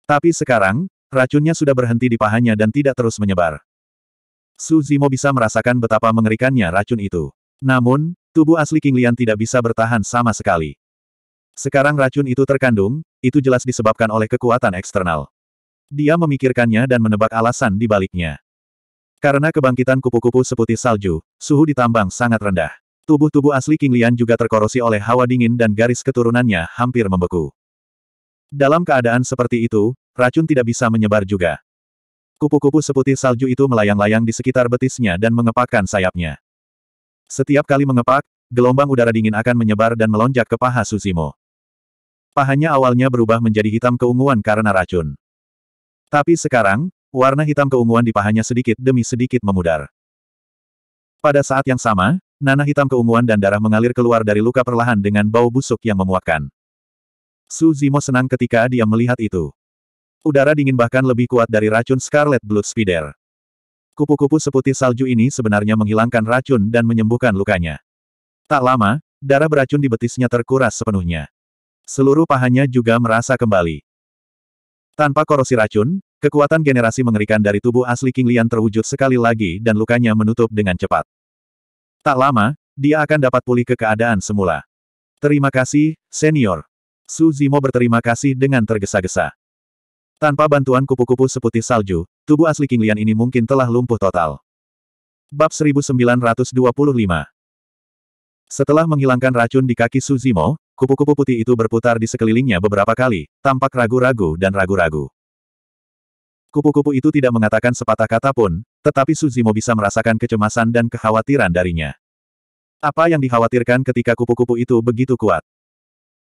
Tapi sekarang, racunnya sudah berhenti di pahanya dan tidak terus menyebar. Su Zimo bisa merasakan betapa mengerikannya racun itu. Namun, tubuh asli King Lian tidak bisa bertahan sama sekali. Sekarang racun itu terkandung, itu jelas disebabkan oleh kekuatan eksternal. Dia memikirkannya dan menebak alasan di baliknya. Karena kebangkitan kupu-kupu seputih salju, suhu di tambang sangat rendah. Tubuh-tubuh asli King Lian juga terkorosi oleh hawa dingin dan garis keturunannya hampir membeku. Dalam keadaan seperti itu, racun tidak bisa menyebar juga. Kupu-kupu seputih salju itu melayang-layang di sekitar betisnya dan mengepakkan sayapnya. Setiap kali mengepak, gelombang udara dingin akan menyebar dan melonjak ke paha Susimo. Pahanya awalnya berubah menjadi hitam keunguan karena racun. Tapi sekarang, warna hitam keunguan di pahanya sedikit demi sedikit memudar. Pada saat yang sama, Nanah hitam keunguan dan darah mengalir keluar dari luka perlahan dengan bau busuk yang memuakkan. Su Zimo senang ketika dia melihat itu. Udara dingin bahkan lebih kuat dari racun Scarlet Blood Spider. Kupu-kupu seputih salju ini sebenarnya menghilangkan racun dan menyembuhkan lukanya. Tak lama, darah beracun di betisnya terkuras sepenuhnya. Seluruh pahanya juga merasa kembali. Tanpa korosi racun, kekuatan generasi mengerikan dari tubuh asli King Lian terwujud sekali lagi dan lukanya menutup dengan cepat. Tak lama, dia akan dapat pulih ke keadaan semula. Terima kasih, senior. Su Zimo berterima kasih dengan tergesa-gesa. Tanpa bantuan kupu-kupu seputih salju, tubuh asli King Lian ini mungkin telah lumpuh total. Bab 1925 Setelah menghilangkan racun di kaki Su Zimo, kupu-kupu putih itu berputar di sekelilingnya beberapa kali, tampak ragu-ragu dan ragu-ragu. Kupu-kupu itu tidak mengatakan sepatah kata pun, tetapi Suzimo bisa merasakan kecemasan dan kekhawatiran darinya. Apa yang dikhawatirkan ketika kupu-kupu itu begitu kuat?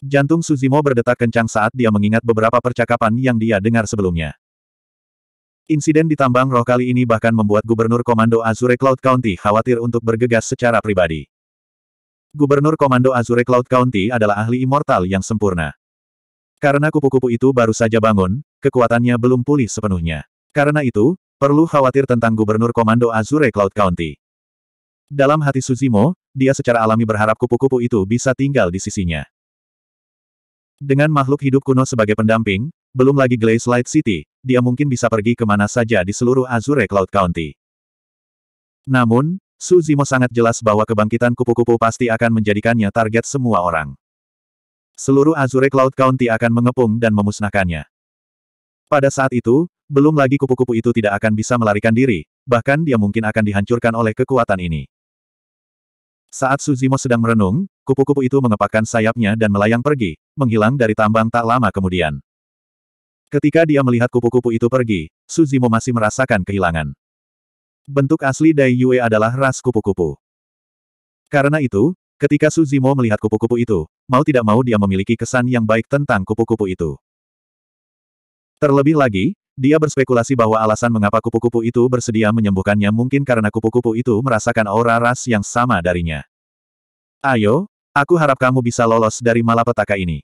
Jantung Suzimo berdetak kencang saat dia mengingat beberapa percakapan yang dia dengar sebelumnya. Insiden di tambang roh kali ini bahkan membuat Gubernur Komando Azure Cloud County khawatir untuk bergegas secara pribadi. Gubernur Komando Azure Cloud County adalah ahli immortal yang sempurna. Karena kupu-kupu itu baru saja bangun, kekuatannya belum pulih sepenuhnya. Karena itu, Perlu khawatir tentang Gubernur Komando Azure Cloud County. Dalam hati Suzimo, dia secara alami berharap kupu-kupu itu bisa tinggal di sisinya. Dengan makhluk hidup kuno sebagai pendamping, belum lagi Glaze Light City, dia mungkin bisa pergi kemana saja di seluruh Azure Cloud County. Namun, Suzimo sangat jelas bahwa kebangkitan kupu-kupu pasti akan menjadikannya target semua orang. Seluruh Azure Cloud County akan mengepung dan memusnahkannya. Pada saat itu, belum lagi kupu-kupu itu tidak akan bisa melarikan diri, bahkan dia mungkin akan dihancurkan oleh kekuatan ini. Saat Suzimo sedang merenung, kupu-kupu itu mengepakkan sayapnya dan melayang pergi, menghilang dari tambang tak lama kemudian. Ketika dia melihat kupu-kupu itu pergi, Suzimo masih merasakan kehilangan. Bentuk asli Dai Yue adalah ras kupu-kupu. Karena itu, ketika Suzimo melihat kupu-kupu itu, mau tidak mau dia memiliki kesan yang baik tentang kupu-kupu itu. Terlebih lagi, dia berspekulasi bahwa alasan mengapa kupu-kupu itu bersedia menyembuhkannya mungkin karena kupu-kupu itu merasakan aura ras yang sama darinya. Ayo, aku harap kamu bisa lolos dari malapetaka ini.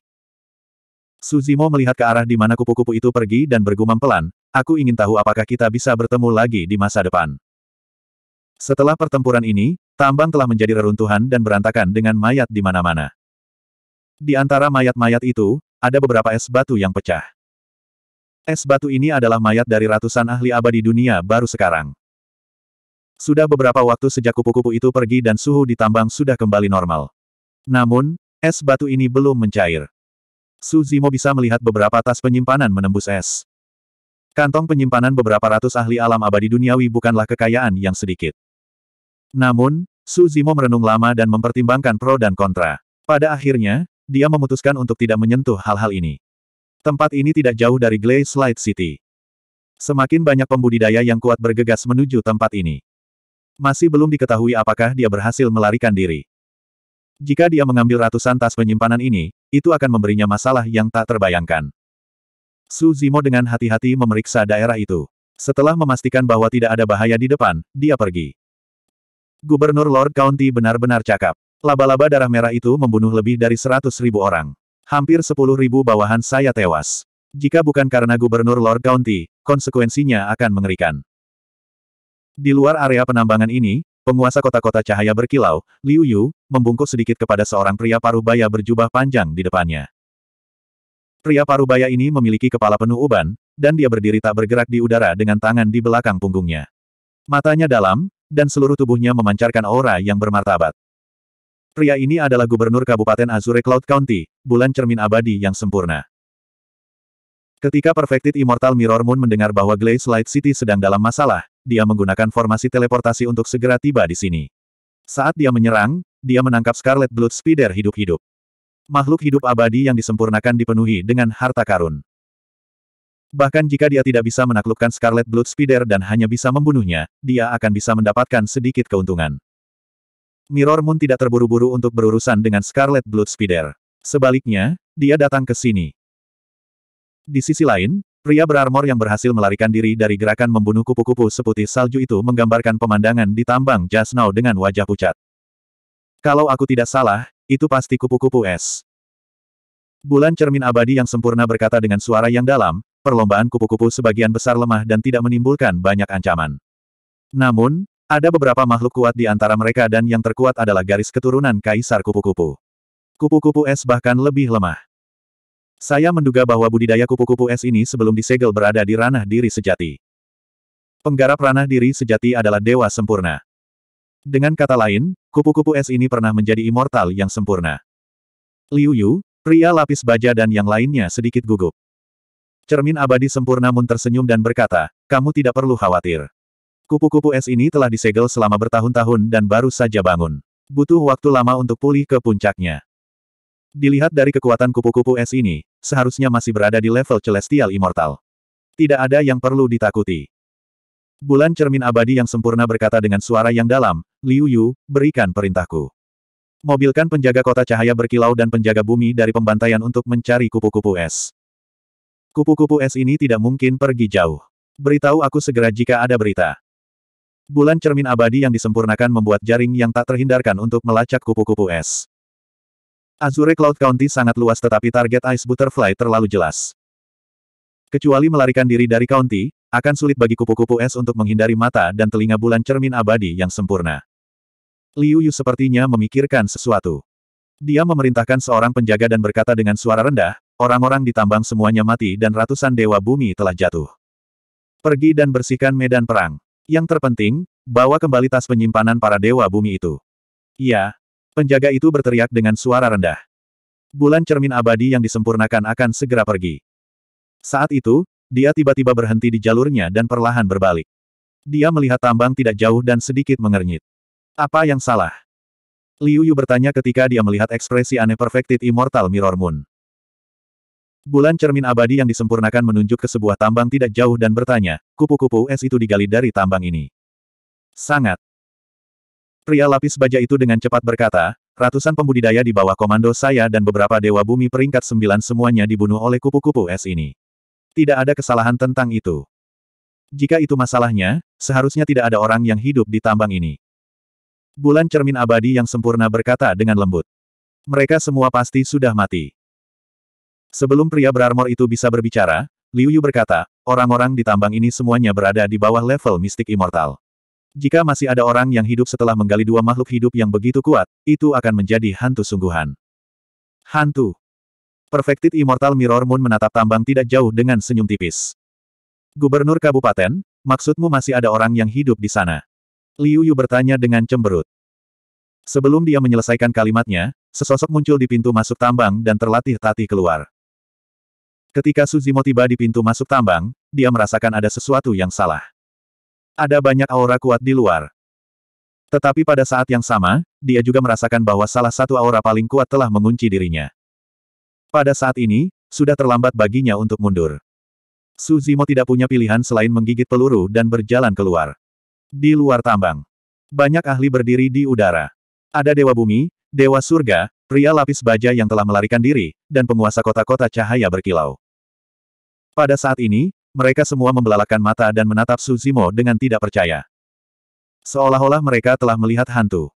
Suzimo melihat ke arah di mana kupu-kupu itu pergi dan bergumam pelan, aku ingin tahu apakah kita bisa bertemu lagi di masa depan. Setelah pertempuran ini, tambang telah menjadi reruntuhan dan berantakan dengan mayat di mana-mana. Di antara mayat-mayat itu, ada beberapa es batu yang pecah. Es batu ini adalah mayat dari ratusan ahli abadi dunia baru sekarang. Sudah beberapa waktu sejak kupu-kupu itu pergi dan suhu di tambang sudah kembali normal. Namun, es batu ini belum mencair. Su Zimo bisa melihat beberapa tas penyimpanan menembus es. Kantong penyimpanan beberapa ratus ahli alam abadi duniawi bukanlah kekayaan yang sedikit. Namun, Su Zimo merenung lama dan mempertimbangkan pro dan kontra. Pada akhirnya, dia memutuskan untuk tidak menyentuh hal-hal ini. Tempat ini tidak jauh dari Glace Light City. Semakin banyak pembudidaya yang kuat bergegas menuju tempat ini. Masih belum diketahui apakah dia berhasil melarikan diri. Jika dia mengambil ratusan tas penyimpanan ini, itu akan memberinya masalah yang tak terbayangkan. Su Zimo dengan hati-hati memeriksa daerah itu. Setelah memastikan bahwa tidak ada bahaya di depan, dia pergi. Gubernur Lord County benar-benar cakap. Laba-laba darah merah itu membunuh lebih dari seratus ribu orang. Hampir sepuluh ribu bawahan saya tewas. Jika bukan karena Gubernur Lord County, konsekuensinya akan mengerikan. Di luar area penambangan ini, penguasa kota-kota cahaya berkilau, Liu Yu, membungkuk sedikit kepada seorang pria parubaya berjubah panjang di depannya. Pria parubaya ini memiliki kepala penuh uban, dan dia berdiri tak bergerak di udara dengan tangan di belakang punggungnya. Matanya dalam, dan seluruh tubuhnya memancarkan aura yang bermartabat. Pria ini adalah gubernur Kabupaten Azure Cloud County, bulan cermin abadi yang sempurna. Ketika Perfected Immortal Mirror Moon mendengar bahwa Glaze Light City sedang dalam masalah, dia menggunakan formasi teleportasi untuk segera tiba di sini. Saat dia menyerang, dia menangkap Scarlet Blood Spider hidup-hidup. Makhluk hidup abadi yang disempurnakan dipenuhi dengan harta karun. Bahkan jika dia tidak bisa menaklukkan Scarlet Blood Spider dan hanya bisa membunuhnya, dia akan bisa mendapatkan sedikit keuntungan. Mirror Moon tidak terburu-buru untuk berurusan dengan Scarlet Blood Spider. Sebaliknya, dia datang ke sini. Di sisi lain, pria berarmor yang berhasil melarikan diri dari gerakan membunuh kupu-kupu seputih salju itu menggambarkan pemandangan di tambang Jasnau dengan wajah pucat. Kalau aku tidak salah, itu pasti kupu-kupu es. Bulan cermin abadi yang sempurna berkata dengan suara yang dalam, perlombaan kupu-kupu sebagian besar lemah dan tidak menimbulkan banyak ancaman. Namun, ada beberapa makhluk kuat di antara mereka dan yang terkuat adalah garis keturunan Kaisar Kupu-Kupu. Kupu-kupu es bahkan lebih lemah. Saya menduga bahwa budidaya kupu-kupu es ini sebelum disegel berada di ranah diri sejati. Penggarap ranah diri sejati adalah dewa sempurna. Dengan kata lain, kupu-kupu es ini pernah menjadi immortal yang sempurna. Liu Yu, pria lapis baja dan yang lainnya sedikit gugup. Cermin abadi sempurna Mun tersenyum dan berkata, kamu tidak perlu khawatir. Kupu-kupu es ini telah disegel selama bertahun-tahun dan baru saja bangun. Butuh waktu lama untuk pulih ke puncaknya. Dilihat dari kekuatan kupu-kupu es ini, seharusnya masih berada di level Celestial Immortal. Tidak ada yang perlu ditakuti. Bulan cermin abadi yang sempurna berkata dengan suara yang dalam, Liu Yu, berikan perintahku. Mobilkan penjaga kota cahaya berkilau dan penjaga bumi dari pembantaian untuk mencari kupu-kupu es. Kupu-kupu es ini tidak mungkin pergi jauh. Beritahu aku segera jika ada berita. Bulan cermin abadi yang disempurnakan membuat jaring yang tak terhindarkan untuk melacak kupu-kupu es. Azure Cloud County sangat luas tetapi target Ice Butterfly terlalu jelas. Kecuali melarikan diri dari county, akan sulit bagi kupu-kupu es untuk menghindari mata dan telinga bulan cermin abadi yang sempurna. Liu Yu sepertinya memikirkan sesuatu. Dia memerintahkan seorang penjaga dan berkata dengan suara rendah, orang-orang di tambang semuanya mati dan ratusan dewa bumi telah jatuh. Pergi dan bersihkan medan perang. Yang terpenting, bawa kembali tas penyimpanan para dewa bumi itu. Iya. Penjaga itu berteriak dengan suara rendah. Bulan cermin abadi yang disempurnakan akan segera pergi. Saat itu, dia tiba-tiba berhenti di jalurnya dan perlahan berbalik. Dia melihat tambang tidak jauh dan sedikit mengernyit. Apa yang salah? Liu Yu bertanya ketika dia melihat ekspresi aneh Perfected Immortal Mirror Moon. Bulan cermin abadi yang disempurnakan menunjuk ke sebuah tambang tidak jauh dan bertanya, kupu-kupu es itu digali dari tambang ini. Sangat. Pria lapis baja itu dengan cepat berkata, ratusan pembudidaya di bawah komando saya dan beberapa dewa bumi peringkat sembilan semuanya dibunuh oleh kupu-kupu es ini. Tidak ada kesalahan tentang itu. Jika itu masalahnya, seharusnya tidak ada orang yang hidup di tambang ini. Bulan cermin abadi yang sempurna berkata dengan lembut. Mereka semua pasti sudah mati. Sebelum pria berarmor itu bisa berbicara, Liu Yu berkata, orang-orang di tambang ini semuanya berada di bawah level mistik immortal. Jika masih ada orang yang hidup setelah menggali dua makhluk hidup yang begitu kuat, itu akan menjadi hantu sungguhan. Hantu. Perfected Immortal Mirror Moon menatap tambang tidak jauh dengan senyum tipis. Gubernur Kabupaten, maksudmu masih ada orang yang hidup di sana? Liu Yu bertanya dengan cemberut. Sebelum dia menyelesaikan kalimatnya, sesosok muncul di pintu masuk tambang dan terlatih-tatih keluar. Ketika Suzimo tiba di pintu masuk tambang, dia merasakan ada sesuatu yang salah. Ada banyak aura kuat di luar. Tetapi pada saat yang sama, dia juga merasakan bahwa salah satu aura paling kuat telah mengunci dirinya. Pada saat ini, sudah terlambat baginya untuk mundur. Suzimo tidak punya pilihan selain menggigit peluru dan berjalan keluar. Di luar tambang. Banyak ahli berdiri di udara. Ada Dewa Bumi, Dewa Surga, pria lapis baja yang telah melarikan diri, dan penguasa kota-kota cahaya berkilau. Pada saat ini, mereka semua membelalakan mata dan menatap Suzimo dengan tidak percaya. Seolah-olah mereka telah melihat hantu.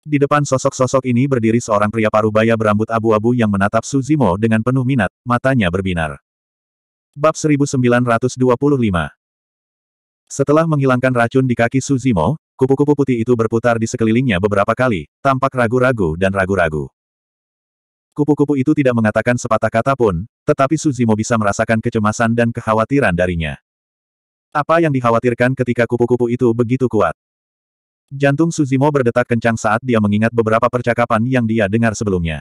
Di depan sosok-sosok ini berdiri seorang pria parubaya berambut abu-abu yang menatap Suzimo dengan penuh minat, matanya berbinar. Bab 1925 Setelah menghilangkan racun di kaki Suzimo, kupu-kupu putih itu berputar di sekelilingnya beberapa kali, tampak ragu-ragu dan ragu-ragu. Kupu-kupu itu tidak mengatakan sepatah kata pun, tetapi Suzimo bisa merasakan kecemasan dan kekhawatiran darinya. Apa yang dikhawatirkan ketika kupu-kupu itu begitu kuat? Jantung Suzimo berdetak kencang saat dia mengingat beberapa percakapan yang dia dengar sebelumnya.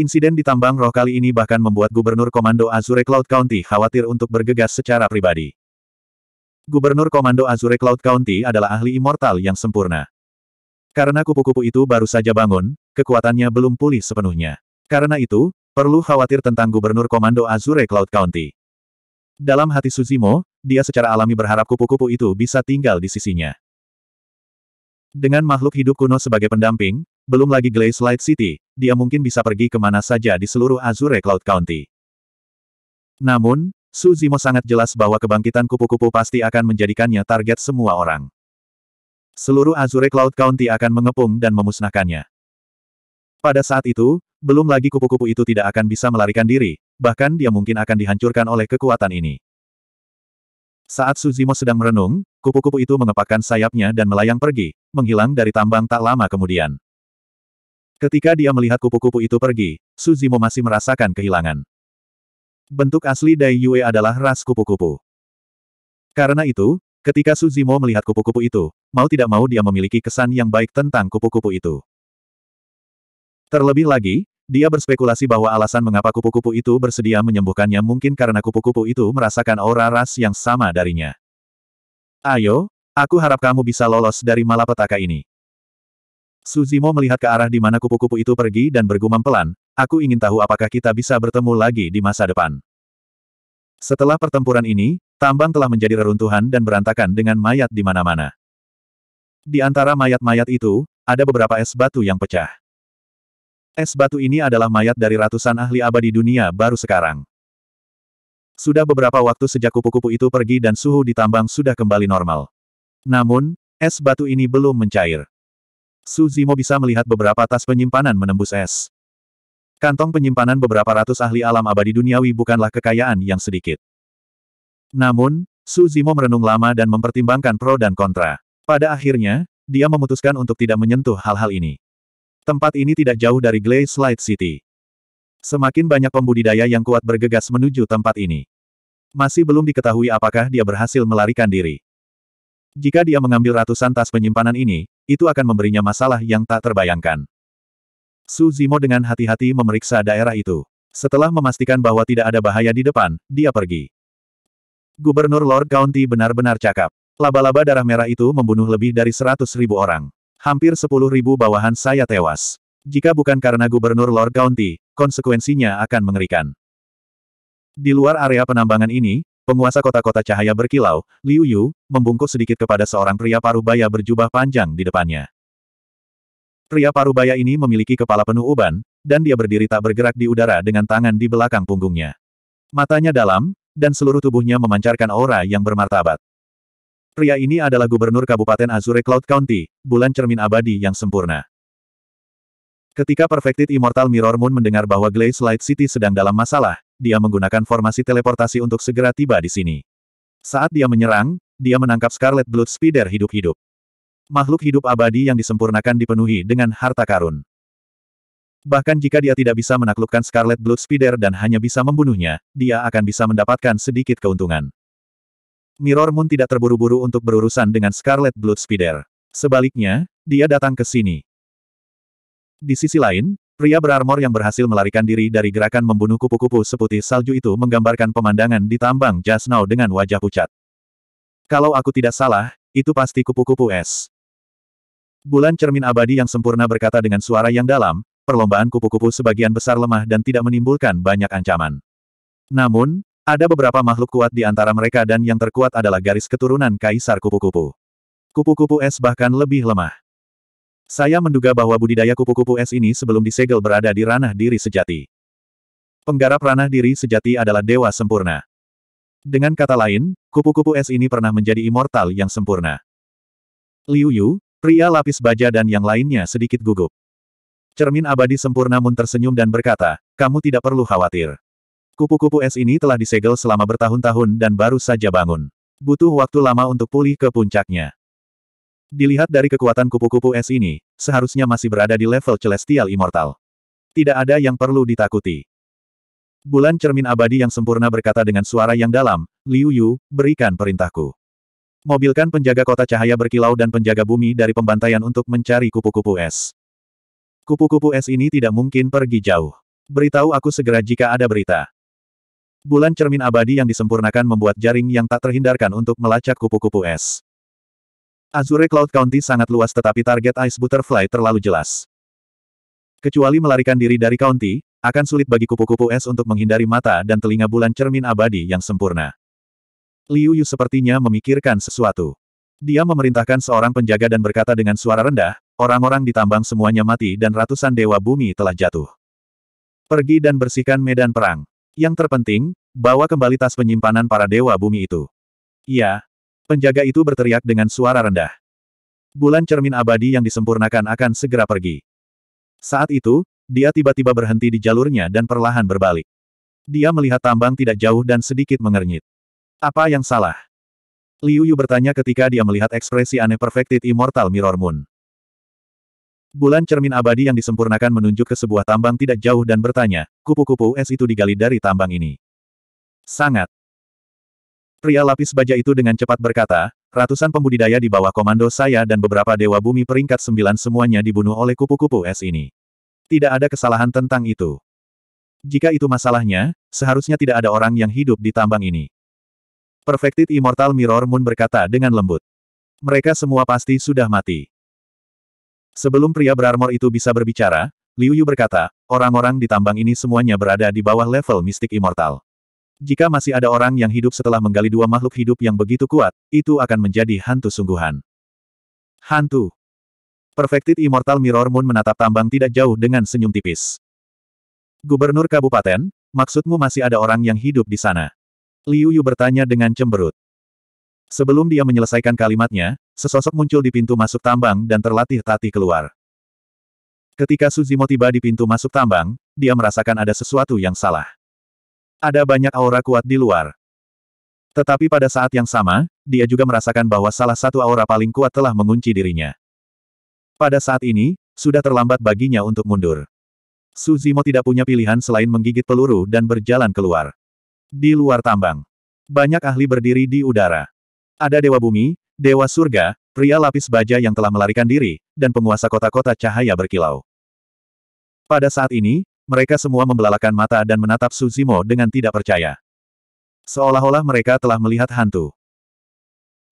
Insiden di tambang roh kali ini bahkan membuat Gubernur Komando Azure Cloud County khawatir untuk bergegas secara pribadi. Gubernur Komando Azure Cloud County adalah ahli immortal yang sempurna. Karena kupu-kupu itu baru saja bangun, kekuatannya belum pulih sepenuhnya. Karena itu, perlu khawatir tentang Gubernur Komando Azure Cloud County. Dalam hati Suzimo, dia secara alami berharap kupu-kupu itu bisa tinggal di sisinya. Dengan makhluk hidup kuno sebagai pendamping, belum lagi Glaze Light City, dia mungkin bisa pergi kemana saja di seluruh Azure Cloud County. Namun, Suzimo sangat jelas bahwa kebangkitan kupu-kupu pasti akan menjadikannya target semua orang. Seluruh Azure Cloud County akan mengepung dan memusnahkannya. Pada saat itu, belum lagi kupu-kupu itu tidak akan bisa melarikan diri, bahkan dia mungkin akan dihancurkan oleh kekuatan ini. Saat Suzimo sedang merenung, kupu-kupu itu mengepakkan sayapnya dan melayang pergi, menghilang dari tambang tak lama kemudian. Ketika dia melihat kupu-kupu itu pergi, Suzimo masih merasakan kehilangan. Bentuk asli Dai Yue adalah ras kupu-kupu. Karena itu, ketika Suzimo melihat kupu-kupu itu, mau tidak mau dia memiliki kesan yang baik tentang kupu-kupu itu. Terlebih lagi, dia berspekulasi bahwa alasan mengapa kupu-kupu itu bersedia menyembuhkannya mungkin karena kupu-kupu itu merasakan aura ras yang sama darinya. Ayo, aku harap kamu bisa lolos dari malapetaka ini. Suzimo melihat ke arah di mana kupu-kupu itu pergi dan bergumam pelan, aku ingin tahu apakah kita bisa bertemu lagi di masa depan. Setelah pertempuran ini, tambang telah menjadi reruntuhan dan berantakan dengan mayat di mana-mana. Di antara mayat-mayat itu, ada beberapa es batu yang pecah. Es batu ini adalah mayat dari ratusan ahli abadi dunia baru sekarang. Sudah beberapa waktu sejak kupu-kupu itu pergi dan suhu di tambang sudah kembali normal. Namun, es batu ini belum mencair. Su Zimo bisa melihat beberapa tas penyimpanan menembus es. Kantong penyimpanan beberapa ratus ahli alam abadi duniawi bukanlah kekayaan yang sedikit. Namun, Su Zimo merenung lama dan mempertimbangkan pro dan kontra. Pada akhirnya, dia memutuskan untuk tidak menyentuh hal-hal ini. Tempat ini tidak jauh dari Glace Light City. Semakin banyak pembudidaya yang kuat bergegas menuju tempat ini. Masih belum diketahui apakah dia berhasil melarikan diri. Jika dia mengambil ratusan tas penyimpanan ini, itu akan memberinya masalah yang tak terbayangkan. Su Zimo dengan hati-hati memeriksa daerah itu. Setelah memastikan bahwa tidak ada bahaya di depan, dia pergi. Gubernur Lord County benar-benar cakap. Laba-laba darah merah itu membunuh lebih dari seratus ribu orang. Hampir sepuluh ribu bawahan saya tewas. Jika bukan karena Gubernur Lord County, konsekuensinya akan mengerikan. Di luar area penambangan ini, penguasa kota-kota cahaya berkilau, Liu Yu, membungkuk sedikit kepada seorang pria parubaya berjubah panjang di depannya. Pria parubaya ini memiliki kepala penuh uban, dan dia berdiri tak bergerak di udara dengan tangan di belakang punggungnya. Matanya dalam, dan seluruh tubuhnya memancarkan aura yang bermartabat. Pria ini adalah gubernur Kabupaten Azure Cloud County, bulan cermin abadi yang sempurna. Ketika Perfected Immortal Mirror Moon mendengar bahwa Glaze Light City sedang dalam masalah, dia menggunakan formasi teleportasi untuk segera tiba di sini. Saat dia menyerang, dia menangkap Scarlet Blood Spider hidup-hidup. Makhluk hidup abadi yang disempurnakan dipenuhi dengan harta karun. Bahkan jika dia tidak bisa menaklukkan Scarlet Blood Spider dan hanya bisa membunuhnya, dia akan bisa mendapatkan sedikit keuntungan. Mirror Moon tidak terburu-buru untuk berurusan dengan Scarlet Blood Spider. Sebaliknya, dia datang ke sini. Di sisi lain, pria berarmor yang berhasil melarikan diri dari gerakan membunuh kupu-kupu seputih salju itu menggambarkan pemandangan di tambang Jasnau dengan wajah pucat. Kalau aku tidak salah, itu pasti kupu-kupu es. Bulan cermin abadi yang sempurna berkata dengan suara yang dalam, perlombaan kupu-kupu sebagian besar lemah dan tidak menimbulkan banyak ancaman. Namun, ada beberapa makhluk kuat di antara mereka dan yang terkuat adalah garis keturunan Kaisar Kupu-Kupu. Kupu-kupu es bahkan lebih lemah. Saya menduga bahwa budidaya kupu-kupu es ini sebelum disegel berada di ranah diri sejati. Penggarap ranah diri sejati adalah dewa sempurna. Dengan kata lain, kupu-kupu es ini pernah menjadi immortal yang sempurna. Liu Yu, pria lapis baja dan yang lainnya sedikit gugup. Cermin abadi sempurna Mun tersenyum dan berkata, kamu tidak perlu khawatir. Kupu-kupu es ini telah disegel selama bertahun-tahun dan baru saja bangun. Butuh waktu lama untuk pulih ke puncaknya. Dilihat dari kekuatan kupu-kupu es ini, seharusnya masih berada di level Celestial Immortal. Tidak ada yang perlu ditakuti. Bulan cermin abadi yang sempurna berkata dengan suara yang dalam, Liu Yu, berikan perintahku. Mobilkan penjaga kota cahaya berkilau dan penjaga bumi dari pembantaian untuk mencari kupu-kupu es. Kupu-kupu es ini tidak mungkin pergi jauh. Beritahu aku segera jika ada berita. Bulan cermin abadi yang disempurnakan membuat jaring yang tak terhindarkan untuk melacak kupu-kupu es. Azure Cloud County sangat luas tetapi target Ice Butterfly terlalu jelas. Kecuali melarikan diri dari county, akan sulit bagi kupu-kupu es untuk menghindari mata dan telinga bulan cermin abadi yang sempurna. Liu Yu sepertinya memikirkan sesuatu. Dia memerintahkan seorang penjaga dan berkata dengan suara rendah, orang-orang di tambang semuanya mati dan ratusan dewa bumi telah jatuh. Pergi dan bersihkan medan perang. Yang terpenting, bawa kembali tas penyimpanan para dewa bumi itu. Iya. Penjaga itu berteriak dengan suara rendah. Bulan cermin abadi yang disempurnakan akan segera pergi. Saat itu, dia tiba-tiba berhenti di jalurnya dan perlahan berbalik. Dia melihat tambang tidak jauh dan sedikit mengernyit. Apa yang salah? Liu Yu bertanya ketika dia melihat ekspresi aneh Perfected Immortal Mirror Moon. Bulan cermin abadi yang disempurnakan menunjuk ke sebuah tambang tidak jauh dan bertanya, kupu-kupu es itu digali dari tambang ini. Sangat. Pria lapis baja itu dengan cepat berkata, ratusan pembudidaya di bawah komando saya dan beberapa dewa bumi peringkat sembilan semuanya dibunuh oleh kupu-kupu es ini. Tidak ada kesalahan tentang itu. Jika itu masalahnya, seharusnya tidak ada orang yang hidup di tambang ini. Perfected Immortal Mirror Moon berkata dengan lembut. Mereka semua pasti sudah mati. Sebelum pria berarmor itu bisa berbicara, Liu Yu berkata, orang-orang di tambang ini semuanya berada di bawah level mistik immortal. Jika masih ada orang yang hidup setelah menggali dua makhluk hidup yang begitu kuat, itu akan menjadi hantu sungguhan. Hantu. Perfected Immortal Mirror Moon menatap tambang tidak jauh dengan senyum tipis. Gubernur Kabupaten, maksudmu masih ada orang yang hidup di sana? Liu Yu bertanya dengan cemberut. Sebelum dia menyelesaikan kalimatnya, sesosok muncul di pintu masuk tambang dan terlatih tati keluar. Ketika Suzimo tiba di pintu masuk tambang, dia merasakan ada sesuatu yang salah. Ada banyak aura kuat di luar. Tetapi pada saat yang sama, dia juga merasakan bahwa salah satu aura paling kuat telah mengunci dirinya. Pada saat ini, sudah terlambat baginya untuk mundur. Suzimo tidak punya pilihan selain menggigit peluru dan berjalan keluar. Di luar tambang, banyak ahli berdiri di udara. Ada Dewa Bumi, Dewa Surga, pria lapis baja yang telah melarikan diri, dan penguasa kota-kota cahaya berkilau. Pada saat ini, mereka semua membelalakan mata dan menatap Suzimo dengan tidak percaya. Seolah-olah mereka telah melihat hantu.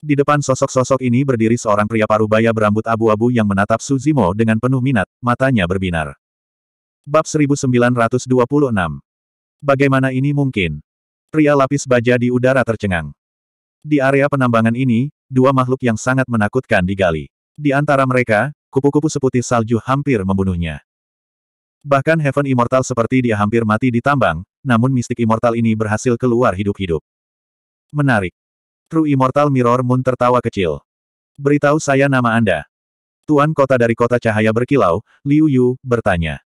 Di depan sosok-sosok ini berdiri seorang pria parubaya berambut abu-abu yang menatap Suzimo dengan penuh minat, matanya berbinar. Bab 1926 Bagaimana ini mungkin? Pria lapis baja di udara tercengang. Di area penambangan ini, dua makhluk yang sangat menakutkan digali. Di antara mereka, kupu-kupu seputih salju hampir membunuhnya. Bahkan Heaven Immortal seperti dia hampir mati ditambang, namun mistik immortal ini berhasil keluar hidup-hidup. Menarik. True Immortal Mirror Moon tertawa kecil. Beritahu saya nama Anda. Tuan kota dari kota cahaya berkilau, Liu Yu, bertanya.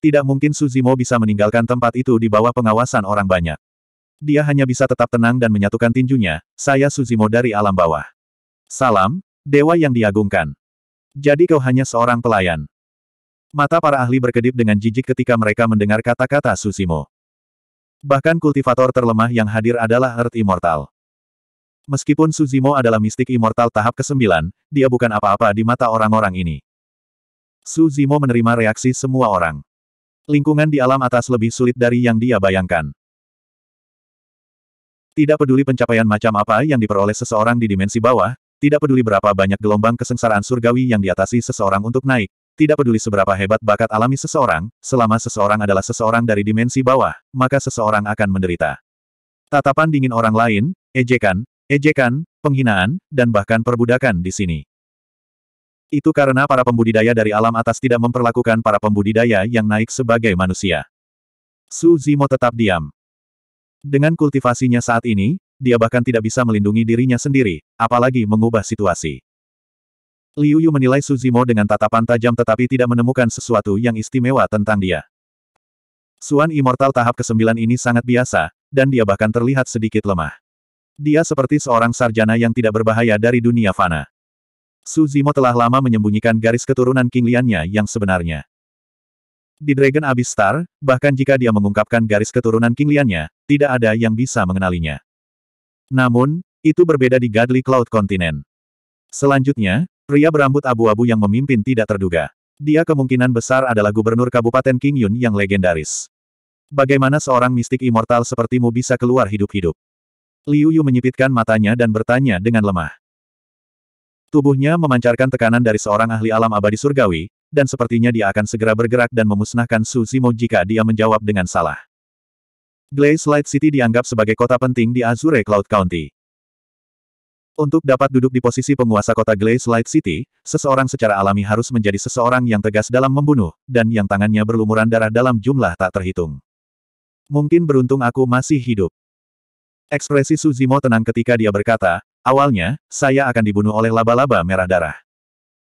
Tidak mungkin Suzimo bisa meninggalkan tempat itu di bawah pengawasan orang banyak. Dia hanya bisa tetap tenang dan menyatukan tinjunya, saya Suzimo dari alam bawah. Salam, dewa yang diagungkan. Jadi kau hanya seorang pelayan. Mata para ahli berkedip dengan jijik ketika mereka mendengar kata-kata Suzimo. Bahkan kultivator terlemah yang hadir adalah Earth Immortal. Meskipun Suzimo adalah mistik immortal tahap ke-9, dia bukan apa-apa di mata orang-orang ini. Suzimo menerima reaksi semua orang. Lingkungan di alam atas lebih sulit dari yang dia bayangkan. Tidak peduli pencapaian macam apa yang diperoleh seseorang di dimensi bawah, tidak peduli berapa banyak gelombang kesengsaraan surgawi yang diatasi seseorang untuk naik, tidak peduli seberapa hebat bakat alami seseorang, selama seseorang adalah seseorang dari dimensi bawah, maka seseorang akan menderita. Tatapan dingin orang lain, ejekan, ejekan, penghinaan, dan bahkan perbudakan di sini. Itu karena para pembudidaya dari alam atas tidak memperlakukan para pembudidaya yang naik sebagai manusia. Su Zimo tetap diam. Dengan kultivasinya saat ini, dia bahkan tidak bisa melindungi dirinya sendiri, apalagi mengubah situasi. Liu Yu menilai Suzimo dengan tatapan tajam tetapi tidak menemukan sesuatu yang istimewa tentang dia. Suan Immortal tahap ke-9 ini sangat biasa, dan dia bahkan terlihat sedikit lemah. Dia seperti seorang sarjana yang tidak berbahaya dari dunia fana. Suzimo telah lama menyembunyikan garis keturunan King Liannya yang sebenarnya. Di Dragon Abyss Star, bahkan jika dia mengungkapkan garis keturunan King Liannya, tidak ada yang bisa mengenalinya. Namun, itu berbeda di Godly Cloud Continent. Selanjutnya, pria berambut abu-abu yang memimpin tidak terduga. Dia kemungkinan besar adalah gubernur Kabupaten King Yun yang legendaris. Bagaimana seorang mistik immortal sepertimu bisa keluar hidup-hidup? Liu Yu menyipitkan matanya dan bertanya dengan lemah. Tubuhnya memancarkan tekanan dari seorang ahli alam abadi surgawi, dan sepertinya dia akan segera bergerak dan memusnahkan Su Zimo jika dia menjawab dengan salah. Glaze Light City dianggap sebagai kota penting di Azure Cloud County. Untuk dapat duduk di posisi penguasa kota Glaze Light City, seseorang secara alami harus menjadi seseorang yang tegas dalam membunuh, dan yang tangannya berlumuran darah dalam jumlah tak terhitung. Mungkin beruntung aku masih hidup. Ekspresi Suzimo tenang ketika dia berkata, Awalnya, saya akan dibunuh oleh laba-laba merah darah.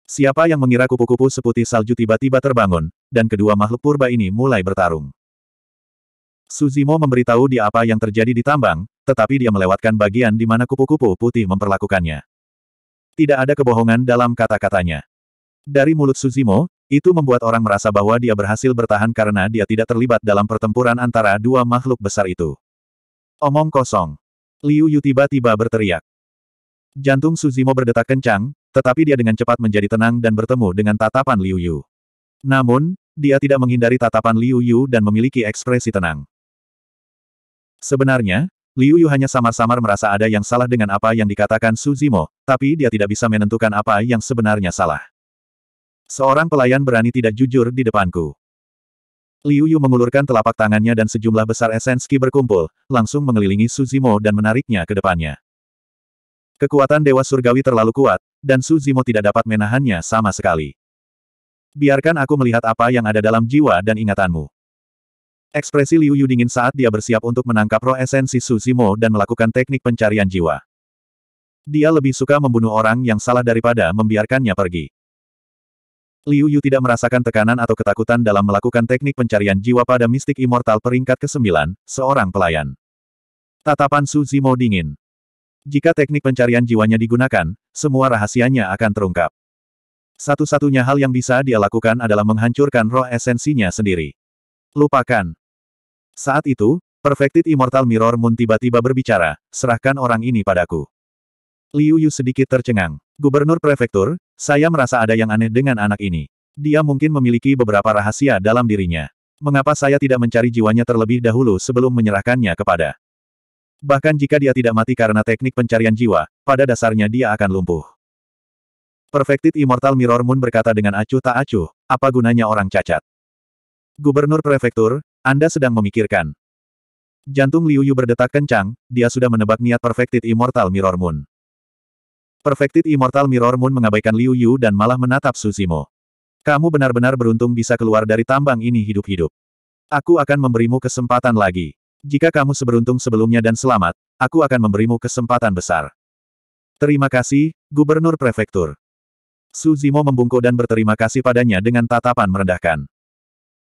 Siapa yang mengira kupu-kupu seputih salju tiba-tiba terbangun, dan kedua makhluk purba ini mulai bertarung. Suzimo memberitahu dia apa yang terjadi di tambang, tetapi dia melewatkan bagian di mana kupu-kupu putih memperlakukannya. Tidak ada kebohongan dalam kata-katanya. Dari mulut Suzimo, itu membuat orang merasa bahwa dia berhasil bertahan karena dia tidak terlibat dalam pertempuran antara dua makhluk besar itu. Omong kosong. Liu Yu tiba-tiba berteriak. Jantung Suzimo berdetak kencang, tetapi dia dengan cepat menjadi tenang dan bertemu dengan tatapan Liu Yu. Namun, dia tidak menghindari tatapan Liu Yu dan memiliki ekspresi tenang. Sebenarnya, Liu Yu hanya samar-samar merasa ada yang salah dengan apa yang dikatakan Suzimo, tapi dia tidak bisa menentukan apa yang sebenarnya salah. Seorang pelayan berani tidak jujur di depanku. Liu Yu mengulurkan telapak tangannya dan sejumlah besar esensi berkumpul, langsung mengelilingi Suzimo dan menariknya ke depannya. Kekuatan Dewa Surgawi terlalu kuat, dan Su Zimo tidak dapat menahannya sama sekali. Biarkan aku melihat apa yang ada dalam jiwa dan ingatanmu. Ekspresi Liu Yu dingin saat dia bersiap untuk menangkap roh esensi Su Zimo dan melakukan teknik pencarian jiwa. Dia lebih suka membunuh orang yang salah daripada membiarkannya pergi. Liu Yu tidak merasakan tekanan atau ketakutan dalam melakukan teknik pencarian jiwa pada mistik immortal peringkat ke-9, seorang pelayan. Tatapan Su Zimo dingin. Jika teknik pencarian jiwanya digunakan, semua rahasianya akan terungkap. Satu-satunya hal yang bisa dia lakukan adalah menghancurkan roh esensinya sendiri. Lupakan. Saat itu, Perfected Immortal Mirror Moon tiba-tiba berbicara, serahkan orang ini padaku. Liu Yu sedikit tercengang. Gubernur prefektur, saya merasa ada yang aneh dengan anak ini. Dia mungkin memiliki beberapa rahasia dalam dirinya. Mengapa saya tidak mencari jiwanya terlebih dahulu sebelum menyerahkannya kepada Bahkan jika dia tidak mati karena teknik pencarian jiwa, pada dasarnya dia akan lumpuh. Perfected Immortal Mirror Moon berkata dengan acuh tak acuh, apa gunanya orang cacat? Gubernur Prefektur, Anda sedang memikirkan. Jantung Liu Yu berdetak kencang, dia sudah menebak niat Perfected Immortal Mirror Moon. Perfected Immortal Mirror Moon mengabaikan Liu Yu dan malah menatap Susimo. Kamu benar-benar beruntung bisa keluar dari tambang ini hidup-hidup. Aku akan memberimu kesempatan lagi. Jika kamu seberuntung sebelumnya dan selamat, aku akan memberimu kesempatan besar. Terima kasih, Gubernur Prefektur. Su Zimo membungkuk dan berterima kasih padanya dengan tatapan merendahkan.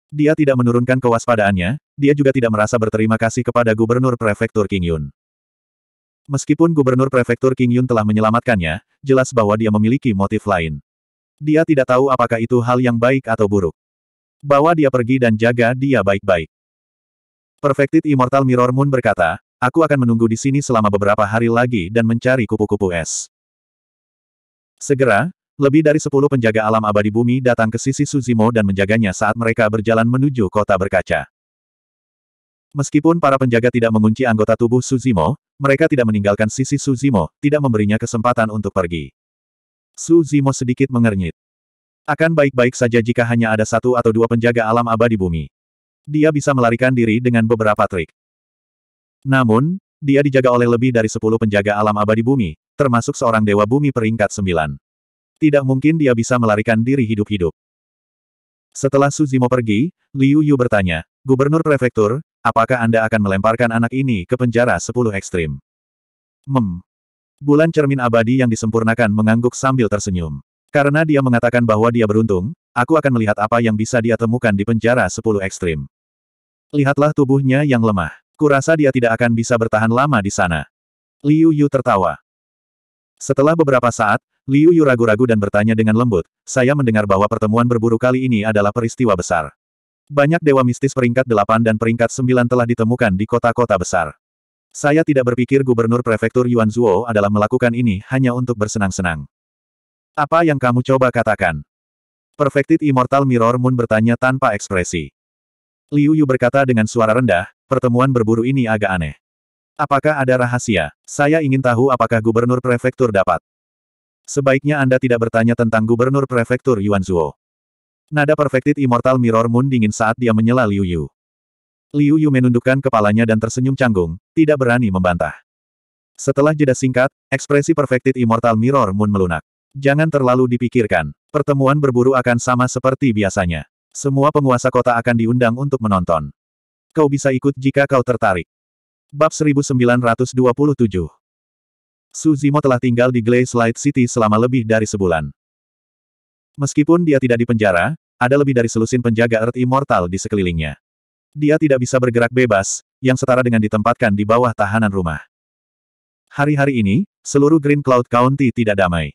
Dia tidak menurunkan kewaspadaannya, dia juga tidak merasa berterima kasih kepada Gubernur Prefektur King Yun. Meskipun Gubernur Prefektur King Yun telah menyelamatkannya, jelas bahwa dia memiliki motif lain. Dia tidak tahu apakah itu hal yang baik atau buruk. Bawa dia pergi dan jaga dia baik-baik. Perfected Immortal Mirror Moon berkata, aku akan menunggu di sini selama beberapa hari lagi dan mencari kupu-kupu es. Segera, lebih dari sepuluh penjaga alam abadi bumi datang ke sisi Suzimo dan menjaganya saat mereka berjalan menuju kota berkaca. Meskipun para penjaga tidak mengunci anggota tubuh Suzimo, mereka tidak meninggalkan sisi Suzimo, tidak memberinya kesempatan untuk pergi. Suzimo sedikit mengernyit. Akan baik-baik saja jika hanya ada satu atau dua penjaga alam abadi bumi dia bisa melarikan diri dengan beberapa trik. Namun, dia dijaga oleh lebih dari sepuluh penjaga alam abadi bumi, termasuk seorang dewa bumi peringkat sembilan. Tidak mungkin dia bisa melarikan diri hidup-hidup. Setelah Suzimo pergi, Liu Yu bertanya, Gubernur Prefektur, apakah Anda akan melemparkan anak ini ke penjara sepuluh ekstrim? Mem. Bulan cermin abadi yang disempurnakan mengangguk sambil tersenyum. Karena dia mengatakan bahwa dia beruntung, aku akan melihat apa yang bisa dia temukan di penjara sepuluh ekstrim. Lihatlah tubuhnya yang lemah. Kurasa dia tidak akan bisa bertahan lama di sana. Liu Yu tertawa. Setelah beberapa saat, Liu Yu ragu-ragu dan bertanya dengan lembut, saya mendengar bahwa pertemuan berburu kali ini adalah peristiwa besar. Banyak dewa mistis peringkat 8 dan peringkat 9 telah ditemukan di kota-kota besar. Saya tidak berpikir gubernur prefektur Yuan Zhuo adalah melakukan ini hanya untuk bersenang-senang. Apa yang kamu coba katakan? Perfected Immortal Mirror Moon bertanya tanpa ekspresi. Liu Yu berkata dengan suara rendah, pertemuan berburu ini agak aneh. Apakah ada rahasia? Saya ingin tahu apakah gubernur prefektur dapat. Sebaiknya Anda tidak bertanya tentang gubernur prefektur Yuan Zhuo. Nada perfected Immortal Mirror Moon dingin saat dia menyela Liu Yu. Liu Yu menundukkan kepalanya dan tersenyum canggung, tidak berani membantah. Setelah jeda singkat, ekspresi perfected Immortal Mirror Moon melunak. Jangan terlalu dipikirkan. Pertemuan berburu akan sama seperti biasanya. Semua penguasa kota akan diundang untuk menonton. Kau bisa ikut jika kau tertarik. Bab 1927 Su telah tinggal di Glaze Light City selama lebih dari sebulan. Meskipun dia tidak dipenjara, ada lebih dari selusin penjaga Earth Immortal di sekelilingnya. Dia tidak bisa bergerak bebas, yang setara dengan ditempatkan di bawah tahanan rumah. Hari-hari ini, seluruh Green Cloud County tidak damai.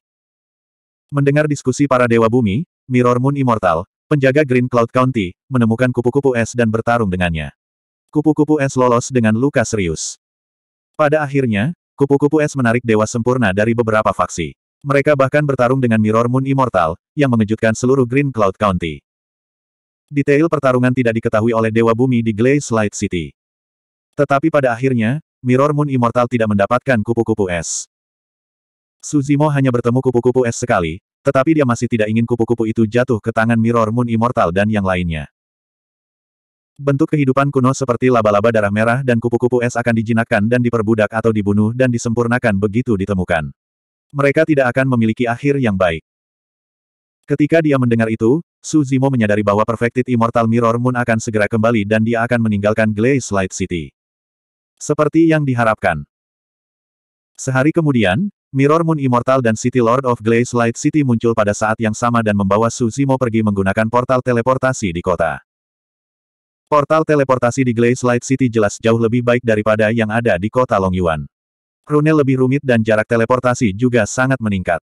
Mendengar diskusi para Dewa Bumi, Mirror Moon Immortal, Penjaga Green Cloud County, menemukan kupu-kupu es dan bertarung dengannya. Kupu-kupu es lolos dengan luka serius. Pada akhirnya, kupu-kupu es menarik dewa sempurna dari beberapa faksi. Mereka bahkan bertarung dengan Mirror Moon Immortal, yang mengejutkan seluruh Green Cloud County. Detail pertarungan tidak diketahui oleh Dewa Bumi di Glaze Light City. Tetapi pada akhirnya, Mirror Moon Immortal tidak mendapatkan kupu-kupu es. Suzimo hanya bertemu kupu-kupu es sekali, tetapi dia masih tidak ingin kupu-kupu itu jatuh ke tangan Mirror Moon Immortal dan yang lainnya. Bentuk kehidupan kuno seperti laba-laba darah merah dan kupu-kupu es akan dijinakkan dan diperbudak atau dibunuh dan disempurnakan begitu ditemukan. Mereka tidak akan memiliki akhir yang baik. Ketika dia mendengar itu, Su Zimo menyadari bahwa Perfected Immortal Mirror Moon akan segera kembali dan dia akan meninggalkan Glaze Light City. Seperti yang diharapkan. Sehari kemudian, Mirror Moon Immortal dan City Lord of Glaze Light City muncul pada saat yang sama dan membawa Su Zimo pergi menggunakan portal teleportasi di kota. Portal teleportasi di Glaze Light City jelas jauh lebih baik daripada yang ada di kota Longyuan. Rune lebih rumit dan jarak teleportasi juga sangat meningkat.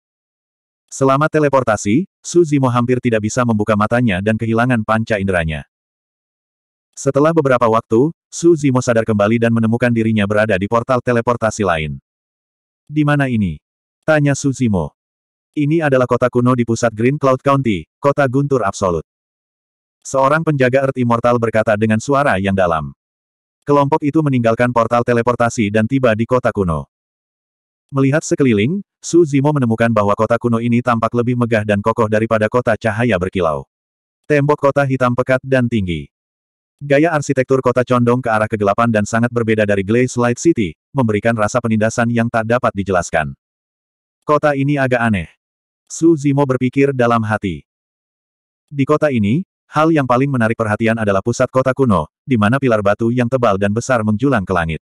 Selama teleportasi, Su Zimo hampir tidak bisa membuka matanya dan kehilangan panca inderanya. Setelah beberapa waktu, Su Zimo sadar kembali dan menemukan dirinya berada di portal teleportasi lain. Di mana ini? Tanya Suzimo. Ini adalah kota kuno di pusat Green Cloud County, kota guntur absolut. Seorang penjaga Earth Immortal berkata dengan suara yang dalam. Kelompok itu meninggalkan portal teleportasi dan tiba di kota kuno. Melihat sekeliling, Su Zimo menemukan bahwa kota kuno ini tampak lebih megah dan kokoh daripada kota cahaya berkilau. Tembok kota hitam pekat dan tinggi. Gaya arsitektur kota condong ke arah kegelapan dan sangat berbeda dari Glaze Light City, memberikan rasa penindasan yang tak dapat dijelaskan. Kota ini agak aneh. Su Zimo berpikir dalam hati. Di kota ini, hal yang paling menarik perhatian adalah pusat kota kuno, di mana pilar batu yang tebal dan besar menjulang ke langit.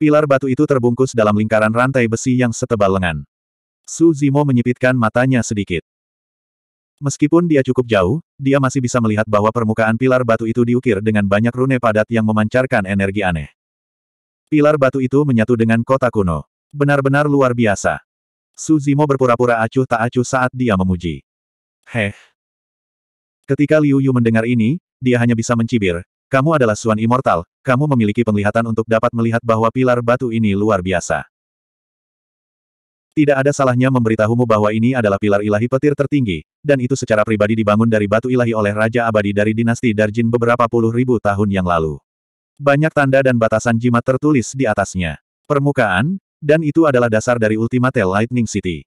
Pilar batu itu terbungkus dalam lingkaran rantai besi yang setebal lengan. Su Zimo menyipitkan matanya sedikit. Meskipun dia cukup jauh, dia masih bisa melihat bahwa permukaan pilar batu itu diukir dengan banyak rune padat yang memancarkan energi aneh. Pilar batu itu menyatu dengan kota kuno. Benar-benar luar biasa. Suzimo berpura-pura acuh tak acuh saat dia memuji. Heh. Ketika Liu Yu mendengar ini, dia hanya bisa mencibir. Kamu adalah Suan Immortal, kamu memiliki penglihatan untuk dapat melihat bahwa pilar batu ini luar biasa. Tidak ada salahnya memberitahumu bahwa ini adalah pilar ilahi petir tertinggi, dan itu secara pribadi dibangun dari batu ilahi oleh Raja Abadi dari dinasti Darjin beberapa puluh ribu tahun yang lalu. Banyak tanda dan batasan jimat tertulis di atasnya. Permukaan, dan itu adalah dasar dari Ultimate Lightning City.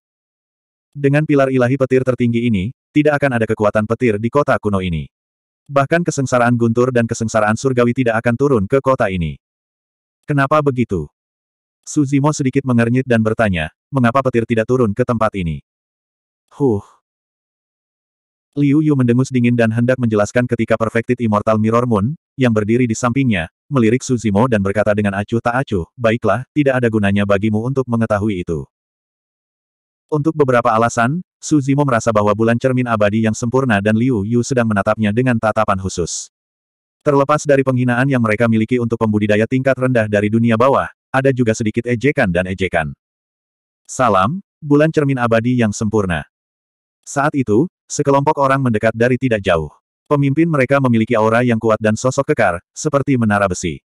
Dengan pilar ilahi petir tertinggi ini, tidak akan ada kekuatan petir di kota kuno ini. Bahkan kesengsaraan guntur dan kesengsaraan surgawi tidak akan turun ke kota ini. Kenapa begitu? Suzimo sedikit mengernyit dan bertanya, mengapa petir tidak turun ke tempat ini? Huh. Liu Yu mendengus dingin dan hendak menjelaskan ketika Perfected Immortal Mirror Moon, yang berdiri di sampingnya, melirik Suzimo dan berkata dengan acuh tak acuh, baiklah, tidak ada gunanya bagimu untuk mengetahui itu. Untuk beberapa alasan, Suzimo merasa bahwa bulan cermin abadi yang sempurna dan Liu Yu sedang menatapnya dengan tatapan khusus. Terlepas dari penghinaan yang mereka miliki untuk pembudidaya tingkat rendah dari dunia bawah, ada juga sedikit ejekan dan ejekan. Salam, bulan cermin abadi yang sempurna. Saat itu, sekelompok orang mendekat dari tidak jauh. Pemimpin mereka memiliki aura yang kuat dan sosok kekar, seperti menara besi.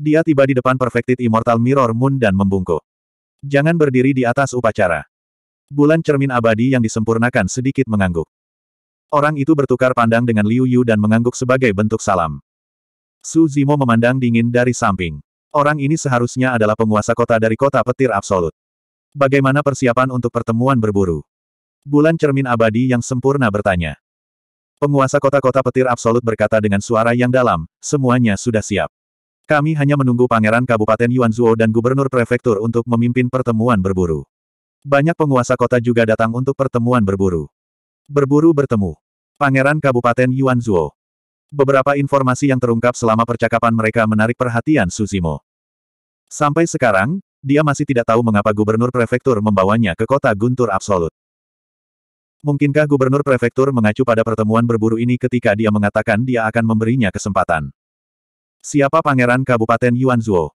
Dia tiba di depan Perfected Immortal Mirror Moon dan membungkuk. Jangan berdiri di atas upacara. Bulan cermin abadi yang disempurnakan sedikit mengangguk. Orang itu bertukar pandang dengan Liu Yu dan mengangguk sebagai bentuk salam. Su Zimo memandang dingin dari samping. Orang ini seharusnya adalah penguasa kota dari kota petir absolut. Bagaimana persiapan untuk pertemuan berburu? Bulan cermin abadi yang sempurna bertanya. Penguasa kota-kota petir absolut berkata dengan suara yang dalam, semuanya sudah siap. Kami hanya menunggu Pangeran Kabupaten Yuanzuo dan Gubernur Prefektur untuk memimpin pertemuan berburu. Banyak penguasa kota juga datang untuk pertemuan berburu. Berburu bertemu. Pangeran Kabupaten Yuanzuo. Beberapa informasi yang terungkap selama percakapan mereka menarik perhatian Suzimo. Sampai sekarang, dia masih tidak tahu mengapa Gubernur Prefektur membawanya ke kota Guntur Absolut. Mungkinkah gubernur prefektur mengacu pada pertemuan berburu ini ketika dia mengatakan dia akan memberinya kesempatan? Siapa pangeran Kabupaten Yuanzuo?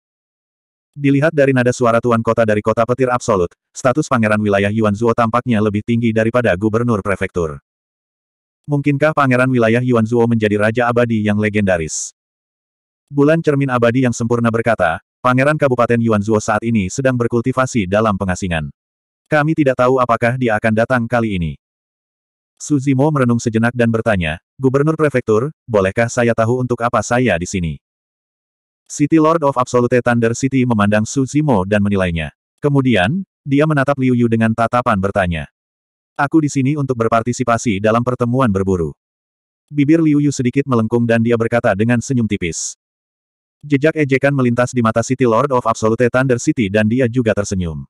Dilihat dari nada suara tuan kota dari kota petir absolut, status pangeran wilayah Yuanzuo tampaknya lebih tinggi daripada gubernur prefektur. Mungkinkah pangeran wilayah Yuanzuo menjadi raja abadi yang legendaris? Bulan cermin abadi yang sempurna berkata, pangeran Kabupaten Yuanzuo saat ini sedang berkultivasi dalam pengasingan. Kami tidak tahu apakah dia akan datang kali ini. Suzimo merenung sejenak dan bertanya, Gubernur Prefektur, bolehkah saya tahu untuk apa saya di sini? City Lord of Absolute Thunder City memandang Suzimo dan menilainya. Kemudian, dia menatap Liu Yu dengan tatapan bertanya. Aku di sini untuk berpartisipasi dalam pertemuan berburu. Bibir Liu Yu sedikit melengkung dan dia berkata dengan senyum tipis. Jejak ejekan melintas di mata City Lord of Absolute Thunder City dan dia juga tersenyum.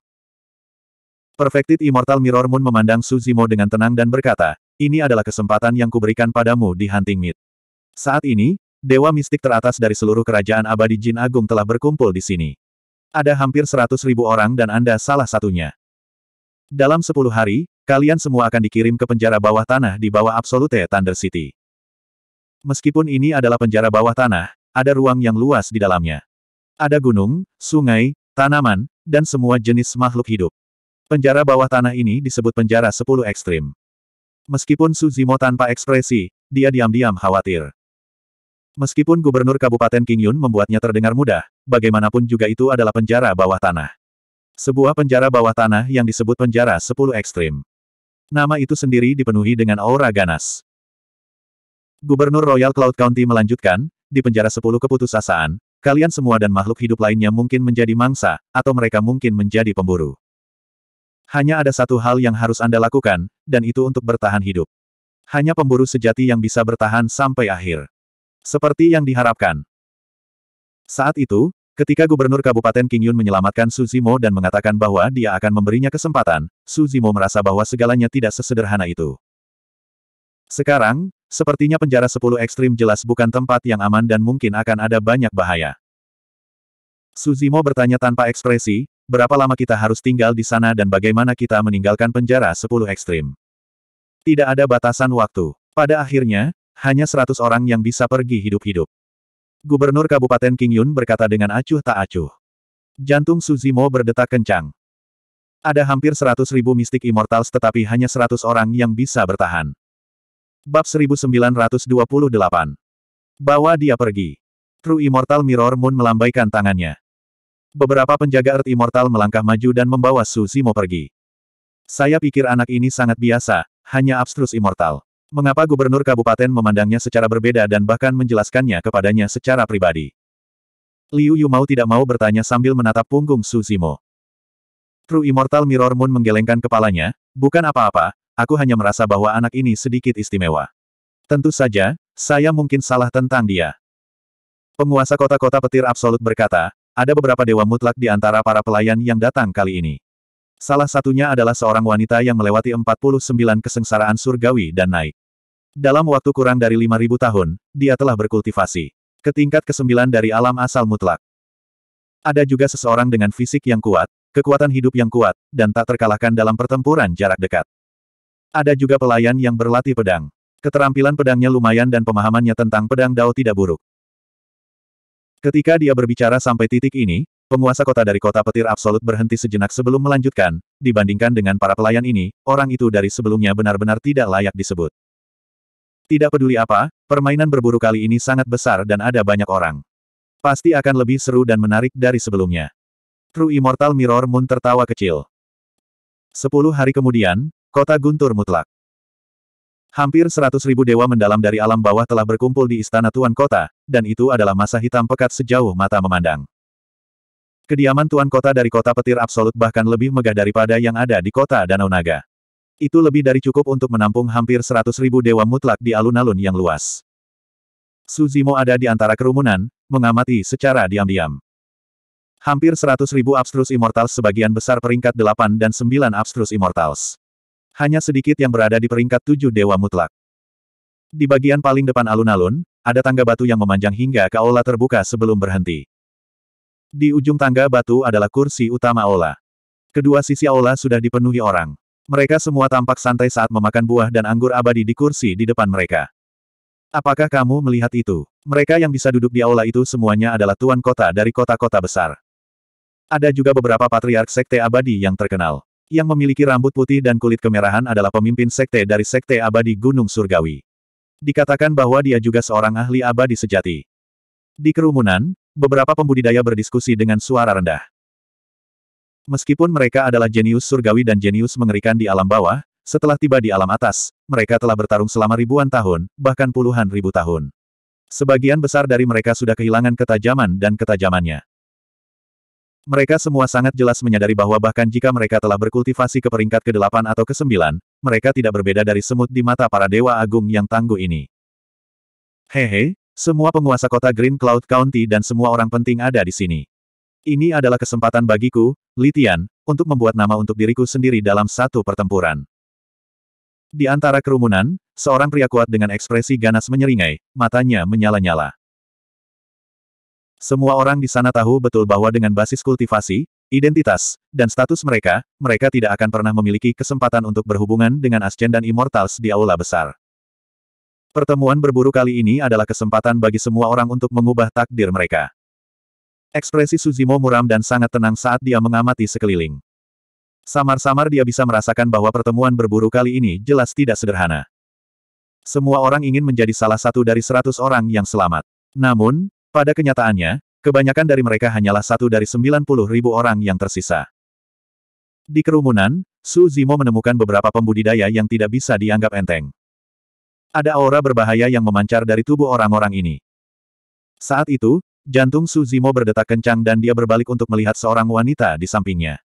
Perfected Immortal Mirror Moon memandang Suzimo dengan tenang dan berkata, ini adalah kesempatan yang kuberikan padamu di Hunting Mid. Saat ini, dewa mistik teratas dari seluruh kerajaan abadi Jin Agung telah berkumpul di sini. Ada hampir seratus ribu orang dan Anda salah satunya. Dalam sepuluh hari, kalian semua akan dikirim ke penjara bawah tanah di bawah Absolute Thunder City. Meskipun ini adalah penjara bawah tanah, ada ruang yang luas di dalamnya. Ada gunung, sungai, tanaman, dan semua jenis makhluk hidup. Penjara bawah tanah ini disebut penjara 10 ekstrim. Meskipun Suzimo tanpa ekspresi, dia diam-diam khawatir. Meskipun Gubernur Kabupaten King Yun membuatnya terdengar mudah, bagaimanapun juga itu adalah penjara bawah tanah. Sebuah penjara bawah tanah yang disebut penjara Sepuluh ekstrim. Nama itu sendiri dipenuhi dengan aura ganas. Gubernur Royal Cloud County melanjutkan, di penjara Sepuluh keputusasaan, kalian semua dan makhluk hidup lainnya mungkin menjadi mangsa, atau mereka mungkin menjadi pemburu. Hanya ada satu hal yang harus Anda lakukan, dan itu untuk bertahan hidup. Hanya pemburu sejati yang bisa bertahan sampai akhir. Seperti yang diharapkan. Saat itu, ketika Gubernur Kabupaten King Yun menyelamatkan Suzimo dan mengatakan bahwa dia akan memberinya kesempatan, Suzimo merasa bahwa segalanya tidak sesederhana itu. Sekarang, sepertinya penjara 10 ekstrim jelas bukan tempat yang aman dan mungkin akan ada banyak bahaya. Suzimo bertanya tanpa ekspresi, Berapa lama kita harus tinggal di sana dan bagaimana kita meninggalkan penjara 10 ekstrim? Tidak ada batasan waktu. Pada akhirnya, hanya 100 orang yang bisa pergi hidup-hidup. Gubernur Kabupaten King Yun berkata dengan acuh tak acuh. Jantung Suzimo berdetak kencang. Ada hampir 100 ribu mistik immortals tetapi hanya 100 orang yang bisa bertahan. Bab 1928. Bawa dia pergi. True Immortal Mirror Moon melambaikan tangannya. Beberapa penjaga Earth Immortal melangkah maju dan membawa Su Zimo pergi. Saya pikir anak ini sangat biasa, hanya abstrus immortal. Mengapa gubernur kabupaten memandangnya secara berbeda dan bahkan menjelaskannya kepadanya secara pribadi? Liu Yu mau tidak mau bertanya sambil menatap punggung Su Zimo. True Immortal Mirror Moon menggelengkan kepalanya, bukan apa-apa, aku hanya merasa bahwa anak ini sedikit istimewa. Tentu saja, saya mungkin salah tentang dia. Penguasa kota-kota petir absolut berkata, ada beberapa dewa mutlak di antara para pelayan yang datang kali ini. Salah satunya adalah seorang wanita yang melewati 49 kesengsaraan surgawi dan naik. Dalam waktu kurang dari 5.000 tahun, dia telah berkultivasi. Ke tingkat ke-9 dari alam asal mutlak. Ada juga seseorang dengan fisik yang kuat, kekuatan hidup yang kuat, dan tak terkalahkan dalam pertempuran jarak dekat. Ada juga pelayan yang berlatih pedang. Keterampilan pedangnya lumayan dan pemahamannya tentang pedang Dao tidak buruk. Ketika dia berbicara sampai titik ini, penguasa kota dari kota petir absolut berhenti sejenak sebelum melanjutkan, dibandingkan dengan para pelayan ini, orang itu dari sebelumnya benar-benar tidak layak disebut. Tidak peduli apa, permainan berburu kali ini sangat besar dan ada banyak orang. Pasti akan lebih seru dan menarik dari sebelumnya. True Immortal Mirror Moon tertawa kecil. Sepuluh hari kemudian, kota Guntur mutlak. Hampir seratus ribu dewa mendalam dari alam bawah telah berkumpul di istana Tuan Kota, dan itu adalah masa hitam pekat sejauh mata memandang. Kediaman tuan kota dari kota petir absolut bahkan lebih megah daripada yang ada di kota Danau Naga. Itu lebih dari cukup untuk menampung hampir seratus ribu dewa mutlak di alun-alun yang luas. Suzimo ada di antara kerumunan, mengamati secara diam-diam. Hampir seratus ribu Abstrus Immortals sebagian besar peringkat delapan dan sembilan Abstrus Immortals. Hanya sedikit yang berada di peringkat tujuh Dewa Mutlak. Di bagian paling depan alun-alun, ada tangga batu yang memanjang hingga ke aula terbuka sebelum berhenti. Di ujung tangga batu adalah kursi utama aula. Kedua sisi aula sudah dipenuhi orang. Mereka semua tampak santai saat memakan buah dan anggur abadi di kursi di depan mereka. Apakah kamu melihat itu? Mereka yang bisa duduk di aula itu semuanya adalah tuan kota dari kota-kota besar. Ada juga beberapa patriark sekte abadi yang terkenal. Yang memiliki rambut putih dan kulit kemerahan adalah pemimpin sekte dari sekte abadi Gunung Surgawi. Dikatakan bahwa dia juga seorang ahli abadi sejati. Di kerumunan, beberapa pembudidaya berdiskusi dengan suara rendah. Meskipun mereka adalah jenius surgawi dan jenius mengerikan di alam bawah, setelah tiba di alam atas, mereka telah bertarung selama ribuan tahun, bahkan puluhan ribu tahun. Sebagian besar dari mereka sudah kehilangan ketajaman dan ketajamannya. Mereka semua sangat jelas menyadari bahwa bahkan jika mereka telah berkultivasi ke peringkat ke-8 atau ke-9, mereka tidak berbeda dari semut di mata para dewa agung yang tangguh ini. Hehe, semua penguasa kota Green Cloud County dan semua orang penting ada di sini. Ini adalah kesempatan bagiku, Litian, untuk membuat nama untuk diriku sendiri dalam satu pertempuran. Di antara kerumunan, seorang pria kuat dengan ekspresi ganas menyeringai, matanya menyala-nyala. Semua orang di sana tahu betul bahwa dengan basis kultivasi, identitas, dan status mereka, mereka tidak akan pernah memiliki kesempatan untuk berhubungan dengan Ascend dan Immortals di aula besar. Pertemuan berburu kali ini adalah kesempatan bagi semua orang untuk mengubah takdir mereka. Ekspresi Suzimo muram dan sangat tenang saat dia mengamati sekeliling. Samar-samar dia bisa merasakan bahwa pertemuan berburu kali ini jelas tidak sederhana. Semua orang ingin menjadi salah satu dari seratus orang yang selamat. Namun, pada kenyataannya, kebanyakan dari mereka hanyalah satu dari sembilan puluh ribu orang yang tersisa. Di kerumunan, Su Zimo menemukan beberapa pembudidaya yang tidak bisa dianggap enteng. Ada aura berbahaya yang memancar dari tubuh orang-orang ini. Saat itu, jantung Su Zimo berdetak kencang dan dia berbalik untuk melihat seorang wanita di sampingnya.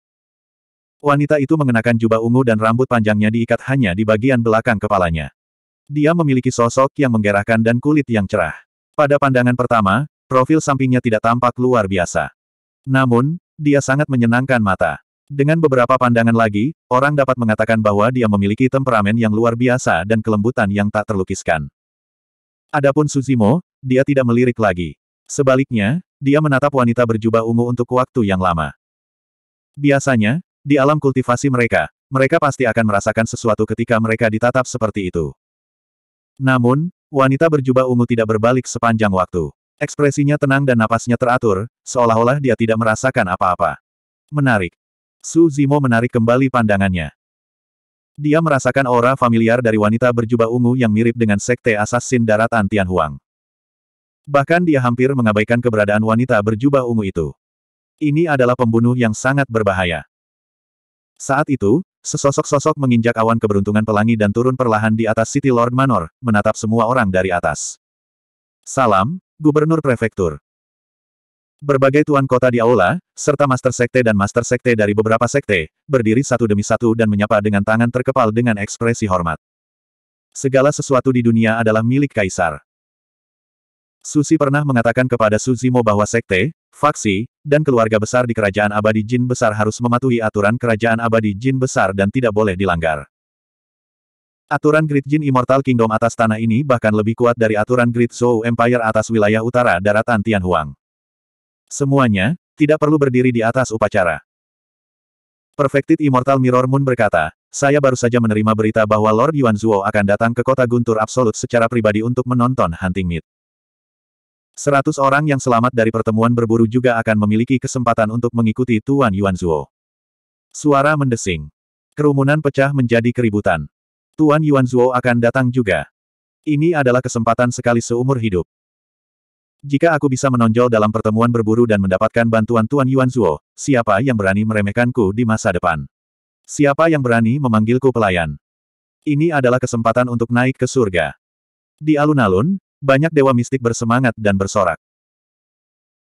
Wanita itu mengenakan jubah ungu dan rambut panjangnya diikat hanya di bagian belakang kepalanya. Dia memiliki sosok yang menggerahkan dan kulit yang cerah. Pada pandangan pertama, Profil sampingnya tidak tampak luar biasa. Namun, dia sangat menyenangkan mata. Dengan beberapa pandangan lagi, orang dapat mengatakan bahwa dia memiliki temperamen yang luar biasa dan kelembutan yang tak terlukiskan. Adapun Suzimo, dia tidak melirik lagi. Sebaliknya, dia menatap wanita berjubah ungu untuk waktu yang lama. Biasanya, di alam kultivasi mereka, mereka pasti akan merasakan sesuatu ketika mereka ditatap seperti itu. Namun, wanita berjubah ungu tidak berbalik sepanjang waktu. Ekspresinya tenang dan napasnya teratur, seolah-olah dia tidak merasakan apa-apa. Menarik. Su Zimo menarik kembali pandangannya. Dia merasakan aura familiar dari wanita berjubah ungu yang mirip dengan sekte asasin daratan Tianhuang. Bahkan dia hampir mengabaikan keberadaan wanita berjubah ungu itu. Ini adalah pembunuh yang sangat berbahaya. Saat itu, sesosok-sosok menginjak awan keberuntungan pelangi dan turun perlahan di atas City Lord Manor, menatap semua orang dari atas. Salam, gubernur prefektur. Berbagai tuan kota di aula, serta master sekte dan master sekte dari beberapa sekte, berdiri satu demi satu dan menyapa dengan tangan terkepal dengan ekspresi hormat. Segala sesuatu di dunia adalah milik kaisar. Susi pernah mengatakan kepada Suzimo bahwa sekte, faksi, dan keluarga besar di kerajaan abadi jin besar harus mematuhi aturan kerajaan abadi jin besar dan tidak boleh dilanggar. Aturan Great Jin Immortal Kingdom atas tanah ini bahkan lebih kuat dari aturan Great Zhou Empire atas wilayah utara daratan Tianhuang. Semuanya, tidak perlu berdiri di atas upacara. Perfected Immortal Mirror Moon berkata, saya baru saja menerima berita bahwa Lord Yuan Zhuo akan datang ke kota Guntur Absolut secara pribadi untuk menonton Hunting Meet. Seratus orang yang selamat dari pertemuan berburu juga akan memiliki kesempatan untuk mengikuti Tuan Yuan Zhuo. Suara mendesing. Kerumunan pecah menjadi keributan. Tuan Yuan Zhuo akan datang juga. Ini adalah kesempatan sekali seumur hidup. Jika aku bisa menonjol dalam pertemuan berburu dan mendapatkan bantuan Tuan Yuan Zhuo, siapa yang berani meremehkanku di masa depan? Siapa yang berani memanggilku pelayan? Ini adalah kesempatan untuk naik ke surga. Di alun-alun, banyak dewa mistik bersemangat dan bersorak.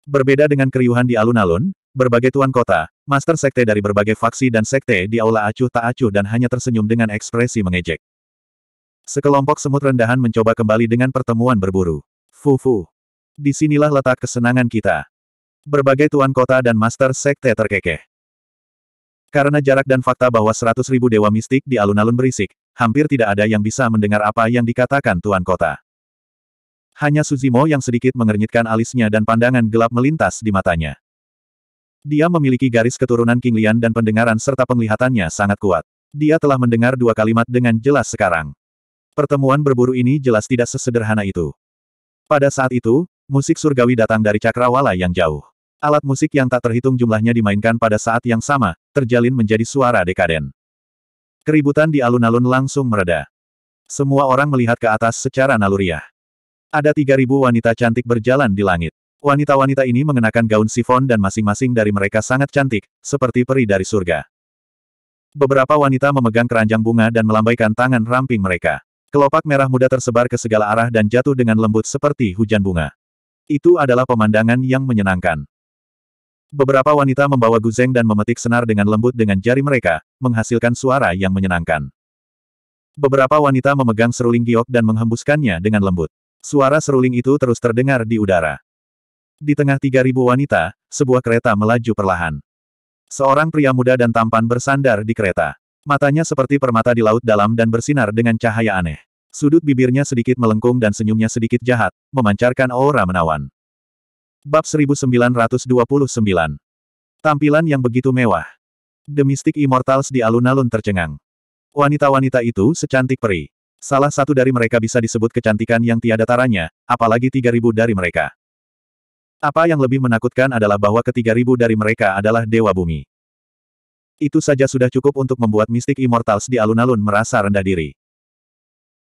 Berbeda dengan keriuhan di alun-alun, berbagai tuan kota, Master Sekte dari berbagai faksi dan sekte di aula acuh tak acuh dan hanya tersenyum dengan ekspresi mengejek. Sekelompok semut rendahan mencoba kembali dengan pertemuan berburu. Fufu. Disinilah letak kesenangan kita. Berbagai tuan kota dan master sekte terkekeh. Karena jarak dan fakta bahwa seratus ribu dewa mistik di alun-alun berisik, hampir tidak ada yang bisa mendengar apa yang dikatakan tuan kota. Hanya Suzimo yang sedikit mengernyitkan alisnya dan pandangan gelap melintas di matanya. Dia memiliki garis keturunan King Lian dan pendengaran serta penglihatannya sangat kuat. Dia telah mendengar dua kalimat dengan jelas sekarang. Pertemuan berburu ini jelas tidak sesederhana itu. Pada saat itu, musik surgawi datang dari cakrawala yang jauh. Alat musik yang tak terhitung jumlahnya dimainkan pada saat yang sama, terjalin menjadi suara dekaden. Keributan di alun-alun langsung mereda. Semua orang melihat ke atas secara naluriah. Ada 3.000 wanita cantik berjalan di langit. Wanita-wanita ini mengenakan gaun sifon dan masing-masing dari mereka sangat cantik, seperti peri dari surga. Beberapa wanita memegang keranjang bunga dan melambaikan tangan ramping mereka. Kelopak merah muda tersebar ke segala arah dan jatuh dengan lembut seperti hujan bunga. Itu adalah pemandangan yang menyenangkan. Beberapa wanita membawa guzeng dan memetik senar dengan lembut dengan jari mereka, menghasilkan suara yang menyenangkan. Beberapa wanita memegang seruling giok dan menghembuskannya dengan lembut. Suara seruling itu terus terdengar di udara. Di tengah 3.000 wanita, sebuah kereta melaju perlahan. Seorang pria muda dan tampan bersandar di kereta. Matanya seperti permata di laut dalam dan bersinar dengan cahaya aneh. Sudut bibirnya sedikit melengkung dan senyumnya sedikit jahat, memancarkan aura menawan. Bab 1929 Tampilan yang begitu mewah. The Mystic Immortals di alun-alun tercengang. Wanita-wanita itu secantik peri. Salah satu dari mereka bisa disebut kecantikan yang tiada taranya, apalagi 3.000 dari mereka. Apa yang lebih menakutkan adalah bahwa ketiga ribu dari mereka adalah Dewa Bumi. Itu saja sudah cukup untuk membuat mistik Immortals di alun-alun merasa rendah diri.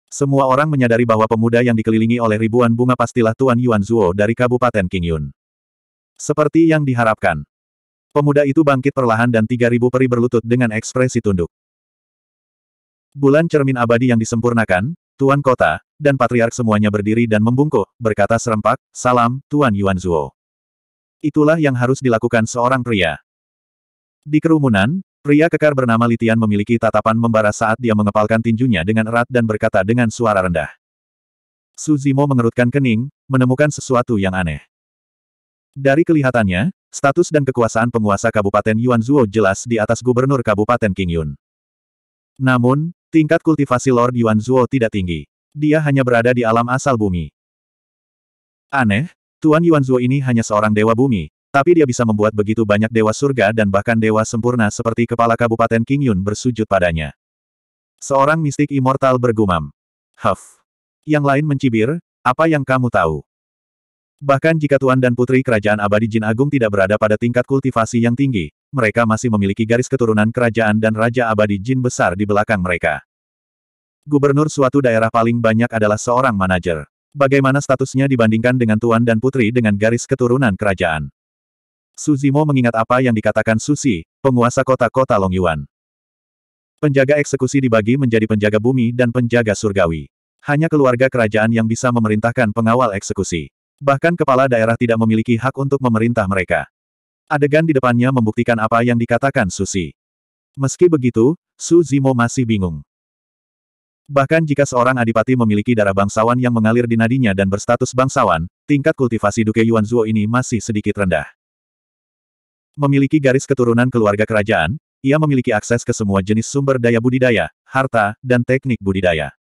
Semua orang menyadari bahwa pemuda yang dikelilingi oleh ribuan bunga pastilah Tuan Yuan Zuo dari Kabupaten King Yun. Seperti yang diharapkan. Pemuda itu bangkit perlahan dan tiga ribu peri berlutut dengan ekspresi tunduk. Bulan cermin abadi yang disempurnakan, Tuan Kota, dan patriark semuanya berdiri dan membungkuk, berkata serempak, salam, Tuan Yuan Zhuo. Itulah yang harus dilakukan seorang pria. Di kerumunan, pria kekar bernama Litian memiliki tatapan membara saat dia mengepalkan tinjunya dengan erat dan berkata dengan suara rendah. Su Zimo mengerutkan kening, menemukan sesuatu yang aneh. Dari kelihatannya, status dan kekuasaan penguasa Kabupaten Yuan Zhuo jelas di atas Gubernur Kabupaten King Yun. Namun, tingkat kultivasi Lord Yuan Zhuo tidak tinggi. Dia hanya berada di alam asal bumi. Aneh, Tuan Yuan Zuo ini hanya seorang dewa bumi, tapi dia bisa membuat begitu banyak dewa surga dan bahkan dewa sempurna seperti kepala kabupaten King Yun bersujud padanya. Seorang mistik immortal bergumam. Huff. Yang lain mencibir, apa yang kamu tahu? Bahkan jika Tuan dan Putri Kerajaan Abadi Jin Agung tidak berada pada tingkat kultivasi yang tinggi, mereka masih memiliki garis keturunan kerajaan dan Raja Abadi Jin besar di belakang mereka. Gubernur suatu daerah paling banyak adalah seorang manajer. Bagaimana statusnya dibandingkan dengan tuan dan putri dengan garis keturunan kerajaan? Suzimo mengingat apa yang dikatakan Susi, penguasa kota-kota Longyuan. Penjaga eksekusi dibagi menjadi penjaga bumi dan penjaga surgawi. Hanya keluarga kerajaan yang bisa memerintahkan pengawal eksekusi. Bahkan kepala daerah tidak memiliki hak untuk memerintah mereka. Adegan di depannya membuktikan apa yang dikatakan Susi. Meski begitu, Suzimo masih bingung. Bahkan jika seorang adipati memiliki darah bangsawan yang mengalir di nadinya dan berstatus bangsawan, tingkat kultivasi Duke Yuanzuo ini masih sedikit rendah. Memiliki garis keturunan keluarga kerajaan, ia memiliki akses ke semua jenis sumber daya budidaya, harta, dan teknik budidaya.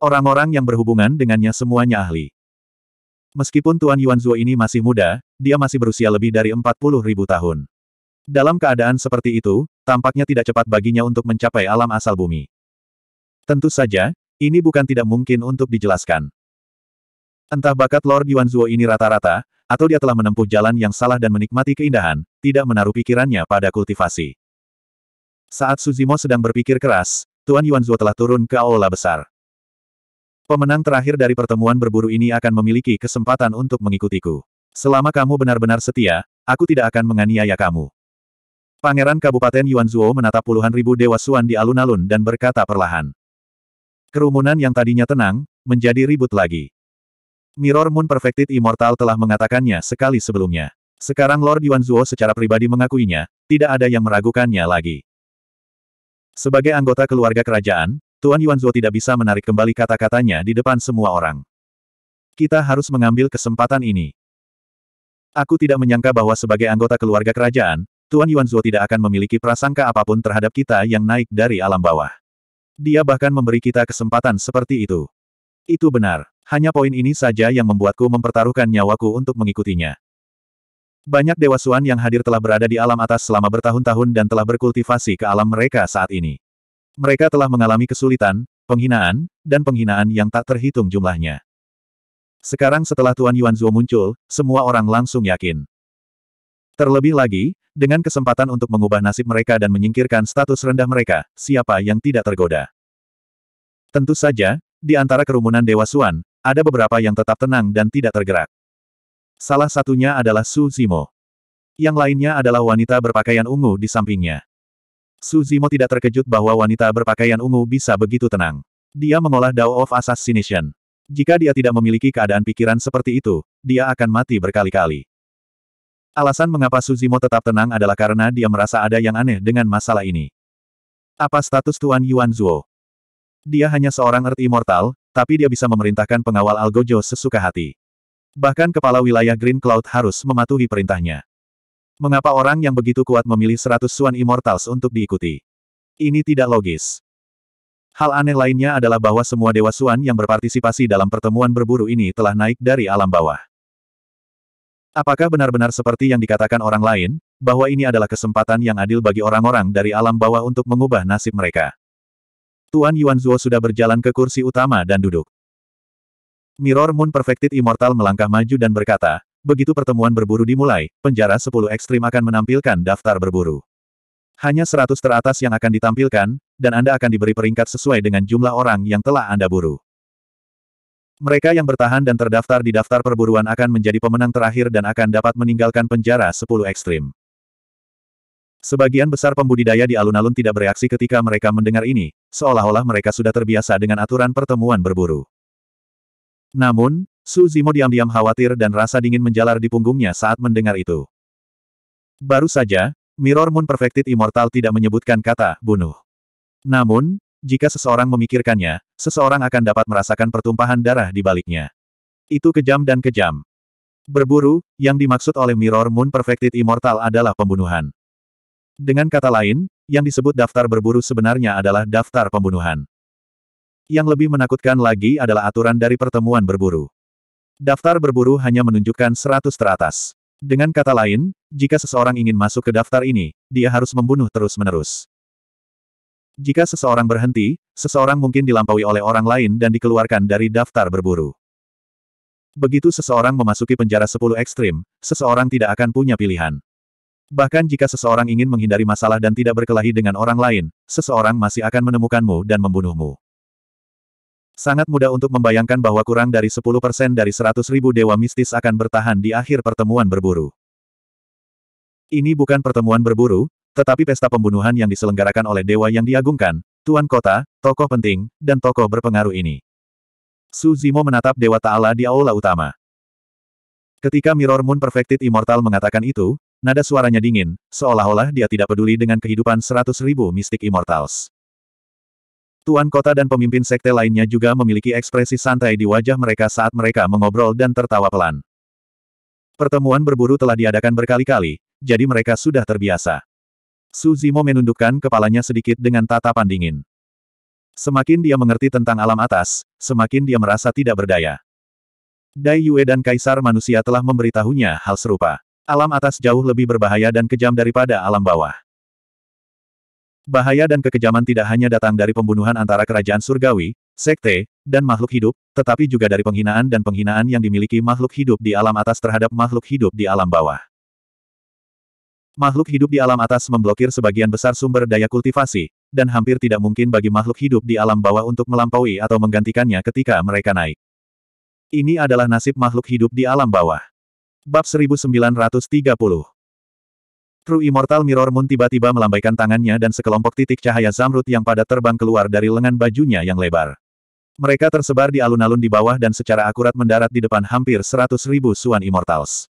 Orang-orang yang berhubungan dengannya semuanya ahli. Meskipun Tuan Yuanzuo ini masih muda, dia masih berusia lebih dari 40 ribu tahun. Dalam keadaan seperti itu, tampaknya tidak cepat baginya untuk mencapai alam asal bumi. Tentu saja, ini bukan tidak mungkin untuk dijelaskan. Entah bakat Lord Yuanzuo ini rata-rata, atau dia telah menempuh jalan yang salah dan menikmati keindahan, tidak menaruh pikirannya pada kultivasi. Saat Suzimo sedang berpikir keras, Tuan Yuanzuo telah turun ke aula besar. Pemenang terakhir dari pertemuan berburu ini akan memiliki kesempatan untuk mengikutiku. Selama kamu benar-benar setia, aku tidak akan menganiaya kamu. Pangeran Kabupaten Yuanzuo menatap puluhan ribu dewa Suan di alun-alun dan berkata perlahan. Kerumunan yang tadinya tenang, menjadi ribut lagi. Mirror Moon Perfected Immortal telah mengatakannya sekali sebelumnya. Sekarang Lord Yuan Zhuo secara pribadi mengakuinya, tidak ada yang meragukannya lagi. Sebagai anggota keluarga kerajaan, Tuan Yuan Zhuo tidak bisa menarik kembali kata-katanya di depan semua orang. Kita harus mengambil kesempatan ini. Aku tidak menyangka bahwa sebagai anggota keluarga kerajaan, Tuan Yuan Zhuo tidak akan memiliki prasangka apapun terhadap kita yang naik dari alam bawah. Dia bahkan memberi kita kesempatan seperti itu. Itu benar. Hanya poin ini saja yang membuatku mempertaruhkan nyawaku untuk mengikutinya. Banyak Dewa Suan yang hadir telah berada di alam atas selama bertahun-tahun dan telah berkultivasi ke alam mereka saat ini. Mereka telah mengalami kesulitan, penghinaan, dan penghinaan yang tak terhitung jumlahnya. Sekarang setelah Tuan Yuanzuo muncul, semua orang langsung yakin. Terlebih lagi, dengan kesempatan untuk mengubah nasib mereka dan menyingkirkan status rendah mereka, siapa yang tidak tergoda? Tentu saja, di antara kerumunan Dewa Suan, ada beberapa yang tetap tenang dan tidak tergerak. Salah satunya adalah Su Zimo. Yang lainnya adalah wanita berpakaian ungu di sampingnya. Su Zimo tidak terkejut bahwa wanita berpakaian ungu bisa begitu tenang. Dia mengolah Dao of Assassination. Jika dia tidak memiliki keadaan pikiran seperti itu, dia akan mati berkali-kali. Alasan mengapa Suzimo tetap tenang adalah karena dia merasa ada yang aneh dengan masalah ini. Apa status Tuan Yuan Zuo? Dia hanya seorang Earth Immortal, tapi dia bisa memerintahkan pengawal Algojo sesuka hati. Bahkan kepala wilayah Green Cloud harus mematuhi perintahnya. Mengapa orang yang begitu kuat memilih 100 Suan Immortals untuk diikuti? Ini tidak logis. Hal aneh lainnya adalah bahwa semua dewa Suan yang berpartisipasi dalam pertemuan berburu ini telah naik dari alam bawah. Apakah benar-benar seperti yang dikatakan orang lain, bahwa ini adalah kesempatan yang adil bagi orang-orang dari alam bawah untuk mengubah nasib mereka? Tuan Yuan Zuo sudah berjalan ke kursi utama dan duduk. Mirror Moon Perfected Immortal melangkah maju dan berkata, begitu pertemuan berburu dimulai, penjara 10 ekstrim akan menampilkan daftar berburu. Hanya 100 teratas yang akan ditampilkan, dan Anda akan diberi peringkat sesuai dengan jumlah orang yang telah Anda buru. Mereka yang bertahan dan terdaftar di daftar perburuan akan menjadi pemenang terakhir dan akan dapat meninggalkan penjara 10 ekstrim. Sebagian besar pembudidaya di alun-alun tidak bereaksi ketika mereka mendengar ini, seolah-olah mereka sudah terbiasa dengan aturan pertemuan berburu. Namun, Su Zimo diam-diam khawatir dan rasa dingin menjalar di punggungnya saat mendengar itu. Baru saja, Mirror Moon Perfected Immortal tidak menyebutkan kata bunuh. Namun, jika seseorang memikirkannya, seseorang akan dapat merasakan pertumpahan darah di baliknya. Itu kejam dan kejam. Berburu, yang dimaksud oleh Mirror Moon Perfected Immortal adalah pembunuhan. Dengan kata lain, yang disebut daftar berburu sebenarnya adalah daftar pembunuhan. Yang lebih menakutkan lagi adalah aturan dari pertemuan berburu. Daftar berburu hanya menunjukkan 100 teratas. Dengan kata lain, jika seseorang ingin masuk ke daftar ini, dia harus membunuh terus-menerus. Jika seseorang berhenti, seseorang mungkin dilampaui oleh orang lain dan dikeluarkan dari daftar berburu. Begitu seseorang memasuki penjara 10 ekstrim, seseorang tidak akan punya pilihan. Bahkan jika seseorang ingin menghindari masalah dan tidak berkelahi dengan orang lain, seseorang masih akan menemukanmu dan membunuhmu. Sangat mudah untuk membayangkan bahwa kurang dari 10% dari 100 ribu dewa mistis akan bertahan di akhir pertemuan berburu. Ini bukan pertemuan berburu, tetapi pesta pembunuhan yang diselenggarakan oleh dewa yang diagungkan, tuan kota, tokoh penting, dan tokoh berpengaruh ini. Su Zimo menatap dewa Ta'ala di aula utama. Ketika Mirror Moon Perfected Immortal mengatakan itu, nada suaranya dingin, seolah-olah dia tidak peduli dengan kehidupan seratus ribu mistik immortals. Tuan kota dan pemimpin sekte lainnya juga memiliki ekspresi santai di wajah mereka saat mereka mengobrol dan tertawa pelan. Pertemuan berburu telah diadakan berkali-kali, jadi mereka sudah terbiasa. Su Zimo menundukkan kepalanya sedikit dengan tatapan dingin. Semakin dia mengerti tentang alam atas, semakin dia merasa tidak berdaya. Dai Yue dan Kaisar Manusia telah memberitahunya hal serupa. Alam atas jauh lebih berbahaya dan kejam daripada alam bawah. Bahaya dan kekejaman tidak hanya datang dari pembunuhan antara kerajaan surgawi, sekte, dan makhluk hidup, tetapi juga dari penghinaan dan penghinaan yang dimiliki makhluk hidup di alam atas terhadap makhluk hidup di alam bawah. Makhluk hidup di alam atas memblokir sebagian besar sumber daya kultivasi, dan hampir tidak mungkin bagi makhluk hidup di alam bawah untuk melampaui atau menggantikannya ketika mereka naik. Ini adalah nasib makhluk hidup di alam bawah. Bab 1930 True Immortal Mirror Moon tiba-tiba melambaikan tangannya dan sekelompok titik cahaya zamrud yang pada terbang keluar dari lengan bajunya yang lebar. Mereka tersebar di alun-alun di bawah dan secara akurat mendarat di depan hampir 100.000 ribu Suan Immortals.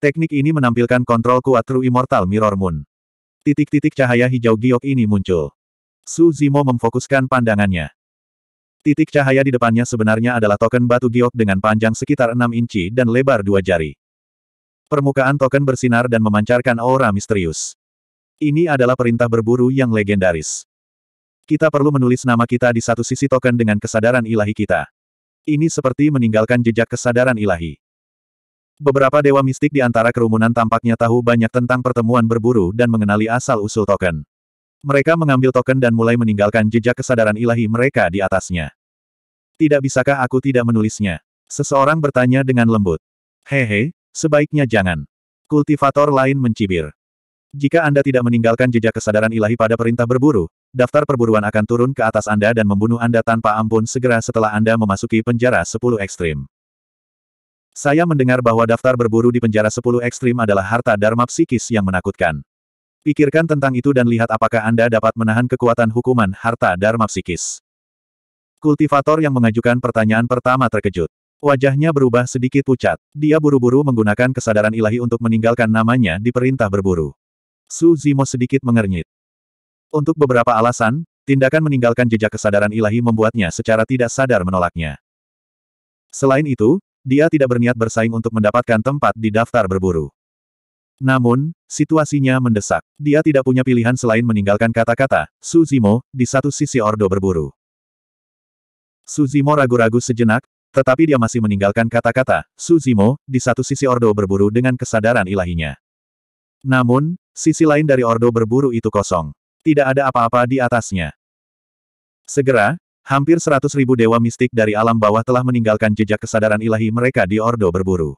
Teknik ini menampilkan kontrol kuat True Immortal Mirror Moon. Titik-titik cahaya hijau giok ini muncul. Su Zimo memfokuskan pandangannya. Titik cahaya di depannya sebenarnya adalah token batu giok dengan panjang sekitar 6 inci dan lebar dua jari. Permukaan token bersinar dan memancarkan aura misterius. Ini adalah perintah berburu yang legendaris. Kita perlu menulis nama kita di satu sisi token dengan kesadaran ilahi kita. Ini seperti meninggalkan jejak kesadaran ilahi. Beberapa dewa mistik di antara kerumunan tampaknya tahu banyak tentang pertemuan berburu dan mengenali asal-usul token. Mereka mengambil token dan mulai meninggalkan jejak kesadaran ilahi mereka di atasnya. Tidak bisakah aku tidak menulisnya? Seseorang bertanya dengan lembut. Hehe, sebaiknya jangan. Kultivator lain mencibir. Jika Anda tidak meninggalkan jejak kesadaran ilahi pada perintah berburu, daftar perburuan akan turun ke atas Anda dan membunuh Anda tanpa ampun segera setelah Anda memasuki penjara 10 ekstrim. Saya mendengar bahwa daftar berburu di penjara 10 ekstrim adalah harta dharma psikis yang menakutkan. Pikirkan tentang itu dan lihat apakah Anda dapat menahan kekuatan hukuman harta dharma psikis. Kultivator yang mengajukan pertanyaan pertama terkejut. Wajahnya berubah sedikit pucat. Dia buru-buru menggunakan kesadaran ilahi untuk meninggalkan namanya di perintah berburu. Su Zimo sedikit mengernyit. Untuk beberapa alasan, tindakan meninggalkan jejak kesadaran ilahi membuatnya secara tidak sadar menolaknya. Selain itu, dia tidak berniat bersaing untuk mendapatkan tempat di daftar berburu. Namun, situasinya mendesak. Dia tidak punya pilihan selain meninggalkan kata-kata, Suzimo, di satu sisi Ordo berburu. Suzimo ragu-ragu sejenak, tetapi dia masih meninggalkan kata-kata, Suzimo, di satu sisi Ordo berburu dengan kesadaran ilahinya. Namun, sisi lain dari Ordo berburu itu kosong. Tidak ada apa-apa di atasnya. Segera, Hampir seratus ribu dewa mistik dari alam bawah telah meninggalkan jejak kesadaran ilahi mereka di Ordo berburu.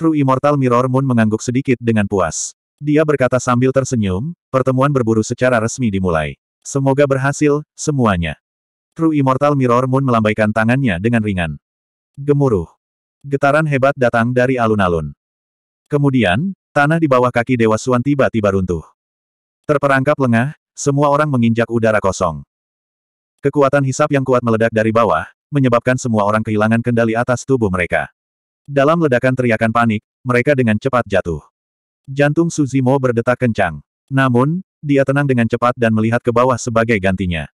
True Immortal Mirror Moon mengangguk sedikit dengan puas. Dia berkata sambil tersenyum, pertemuan berburu secara resmi dimulai. Semoga berhasil, semuanya. True Immortal Mirror Moon melambaikan tangannya dengan ringan. Gemuruh. Getaran hebat datang dari alun-alun. Kemudian, tanah di bawah kaki Dewa Suan tiba-tiba runtuh. Terperangkap lengah, semua orang menginjak udara kosong. Kekuatan hisap yang kuat meledak dari bawah, menyebabkan semua orang kehilangan kendali atas tubuh mereka. Dalam ledakan teriakan panik, mereka dengan cepat jatuh. Jantung Suzimo berdetak kencang. Namun, dia tenang dengan cepat dan melihat ke bawah sebagai gantinya.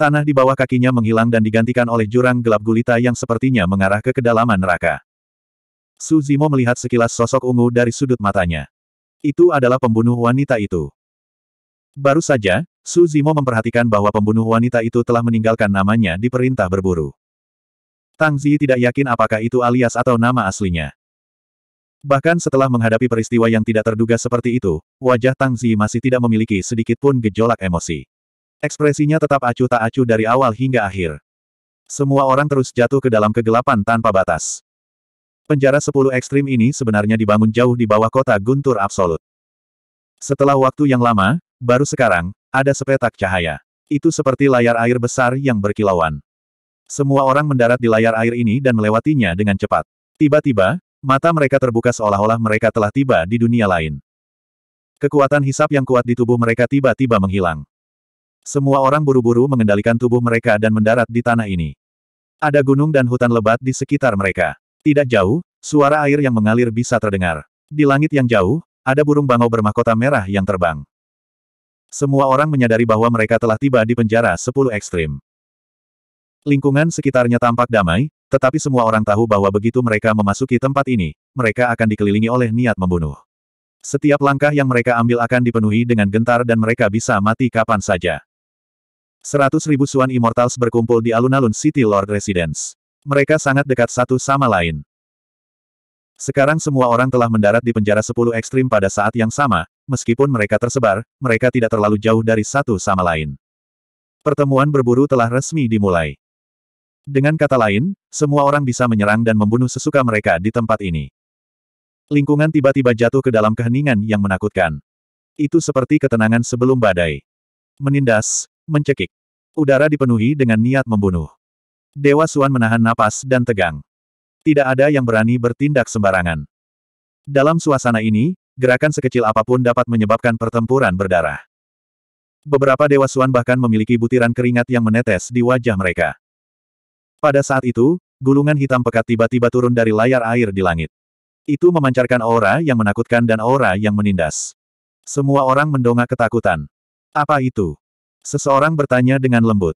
Tanah di bawah kakinya menghilang dan digantikan oleh jurang gelap gulita yang sepertinya mengarah ke kedalaman neraka. Suzimo melihat sekilas sosok ungu dari sudut matanya. Itu adalah pembunuh wanita itu. Baru saja, Su Zimo memperhatikan bahwa pembunuh wanita itu telah meninggalkan namanya di perintah berburu. Tang Zi tidak yakin apakah itu alias atau nama aslinya. Bahkan setelah menghadapi peristiwa yang tidak terduga seperti itu, wajah Tang Zi masih tidak memiliki sedikit pun gejolak emosi. Ekspresinya tetap acuh tak acuh dari awal hingga akhir. Semua orang terus jatuh ke dalam kegelapan tanpa batas. Penjara sepuluh ekstrim ini sebenarnya dibangun jauh di bawah kota Guntur Absolut. Setelah waktu yang lama, baru sekarang, ada sepetak cahaya. Itu seperti layar air besar yang berkilauan. Semua orang mendarat di layar air ini dan melewatinya dengan cepat. Tiba-tiba, mata mereka terbuka seolah-olah mereka telah tiba di dunia lain. Kekuatan hisap yang kuat di tubuh mereka tiba-tiba menghilang. Semua orang buru-buru mengendalikan tubuh mereka dan mendarat di tanah ini. Ada gunung dan hutan lebat di sekitar mereka. Tidak jauh, suara air yang mengalir bisa terdengar. Di langit yang jauh, ada burung bangau bermahkota merah yang terbang. Semua orang menyadari bahwa mereka telah tiba di penjara sepuluh ekstrim. Lingkungan sekitarnya tampak damai, tetapi semua orang tahu bahwa begitu mereka memasuki tempat ini, mereka akan dikelilingi oleh niat membunuh. Setiap langkah yang mereka ambil akan dipenuhi dengan gentar dan mereka bisa mati kapan saja. Seratus ribu Suan Immortals berkumpul di alun-alun City Lord Residence. Mereka sangat dekat satu sama lain. Sekarang semua orang telah mendarat di penjara sepuluh ekstrim pada saat yang sama, meskipun mereka tersebar, mereka tidak terlalu jauh dari satu sama lain. Pertemuan berburu telah resmi dimulai. Dengan kata lain, semua orang bisa menyerang dan membunuh sesuka mereka di tempat ini. Lingkungan tiba-tiba jatuh ke dalam keheningan yang menakutkan. Itu seperti ketenangan sebelum badai. Menindas, mencekik. Udara dipenuhi dengan niat membunuh. Dewa Suan menahan napas dan tegang. Tidak ada yang berani bertindak sembarangan. Dalam suasana ini, Gerakan sekecil apapun dapat menyebabkan pertempuran berdarah. Beberapa Dewa Suan bahkan memiliki butiran keringat yang menetes di wajah mereka. Pada saat itu, gulungan hitam pekat tiba-tiba turun dari layar air di langit. Itu memancarkan aura yang menakutkan dan aura yang menindas. Semua orang mendongak ketakutan. Apa itu? Seseorang bertanya dengan lembut.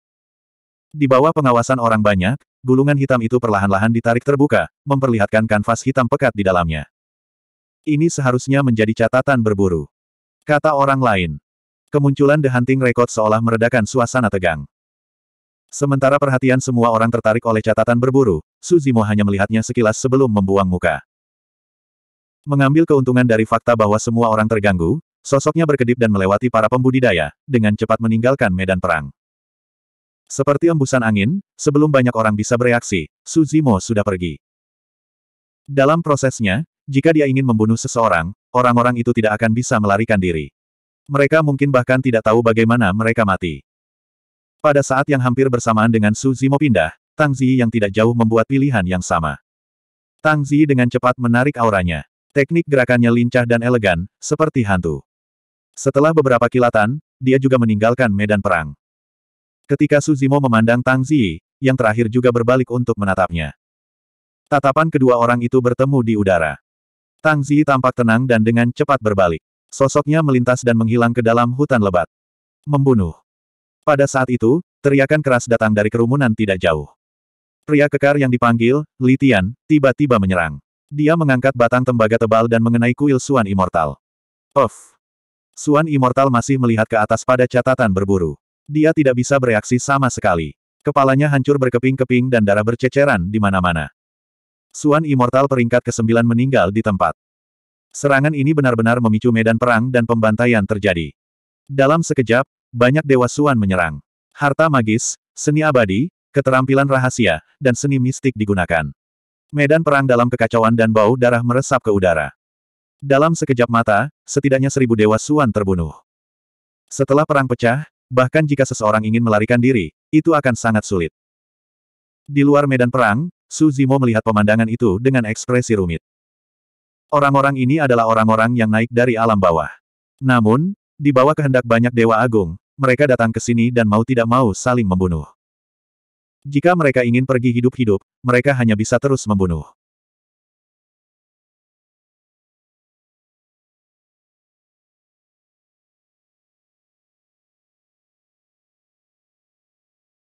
Di bawah pengawasan orang banyak, gulungan hitam itu perlahan-lahan ditarik terbuka, memperlihatkan kanvas hitam pekat di dalamnya. Ini seharusnya menjadi catatan berburu. Kata orang lain. Kemunculan The Hunting Record seolah meredakan suasana tegang. Sementara perhatian semua orang tertarik oleh catatan berburu, Suzimo hanya melihatnya sekilas sebelum membuang muka. Mengambil keuntungan dari fakta bahwa semua orang terganggu, sosoknya berkedip dan melewati para pembudidaya, dengan cepat meninggalkan medan perang. Seperti embusan angin, sebelum banyak orang bisa bereaksi, Suzimo sudah pergi. Dalam prosesnya, jika dia ingin membunuh seseorang, orang-orang itu tidak akan bisa melarikan diri. Mereka mungkin bahkan tidak tahu bagaimana mereka mati. Pada saat yang hampir bersamaan dengan Su Zimo pindah, Tang Zi yang tidak jauh membuat pilihan yang sama. Tang Zi dengan cepat menarik auranya. Teknik gerakannya lincah dan elegan, seperti hantu. Setelah beberapa kilatan, dia juga meninggalkan medan perang. Ketika Su Zimo memandang Tang Zi, yang terakhir juga berbalik untuk menatapnya. Tatapan kedua orang itu bertemu di udara. Tang Zi tampak tenang dan dengan cepat berbalik. Sosoknya melintas dan menghilang ke dalam hutan lebat. Membunuh. Pada saat itu, teriakan keras datang dari kerumunan tidak jauh. Pria kekar yang dipanggil, Litian, tiba-tiba menyerang. Dia mengangkat batang tembaga tebal dan mengenai kuil Suan Immortal. Of. Suan Immortal masih melihat ke atas pada catatan berburu. Dia tidak bisa bereaksi sama sekali. Kepalanya hancur berkeping-keping dan darah berceceran di mana-mana. Suan Immortal peringkat ke-9 meninggal di tempat. Serangan ini benar-benar memicu medan perang dan pembantaian terjadi. Dalam sekejap, banyak dewa Suan menyerang. Harta magis, seni abadi, keterampilan rahasia, dan seni mistik digunakan. Medan perang dalam kekacauan dan bau darah meresap ke udara. Dalam sekejap mata, setidaknya seribu dewa Suan terbunuh. Setelah perang pecah, bahkan jika seseorang ingin melarikan diri, itu akan sangat sulit. Di luar medan perang, Su Zimo melihat pemandangan itu dengan ekspresi rumit. Orang-orang ini adalah orang-orang yang naik dari alam bawah. Namun, di bawah kehendak banyak Dewa Agung, mereka datang ke sini dan mau tidak mau saling membunuh. Jika mereka ingin pergi hidup-hidup, mereka hanya bisa terus membunuh.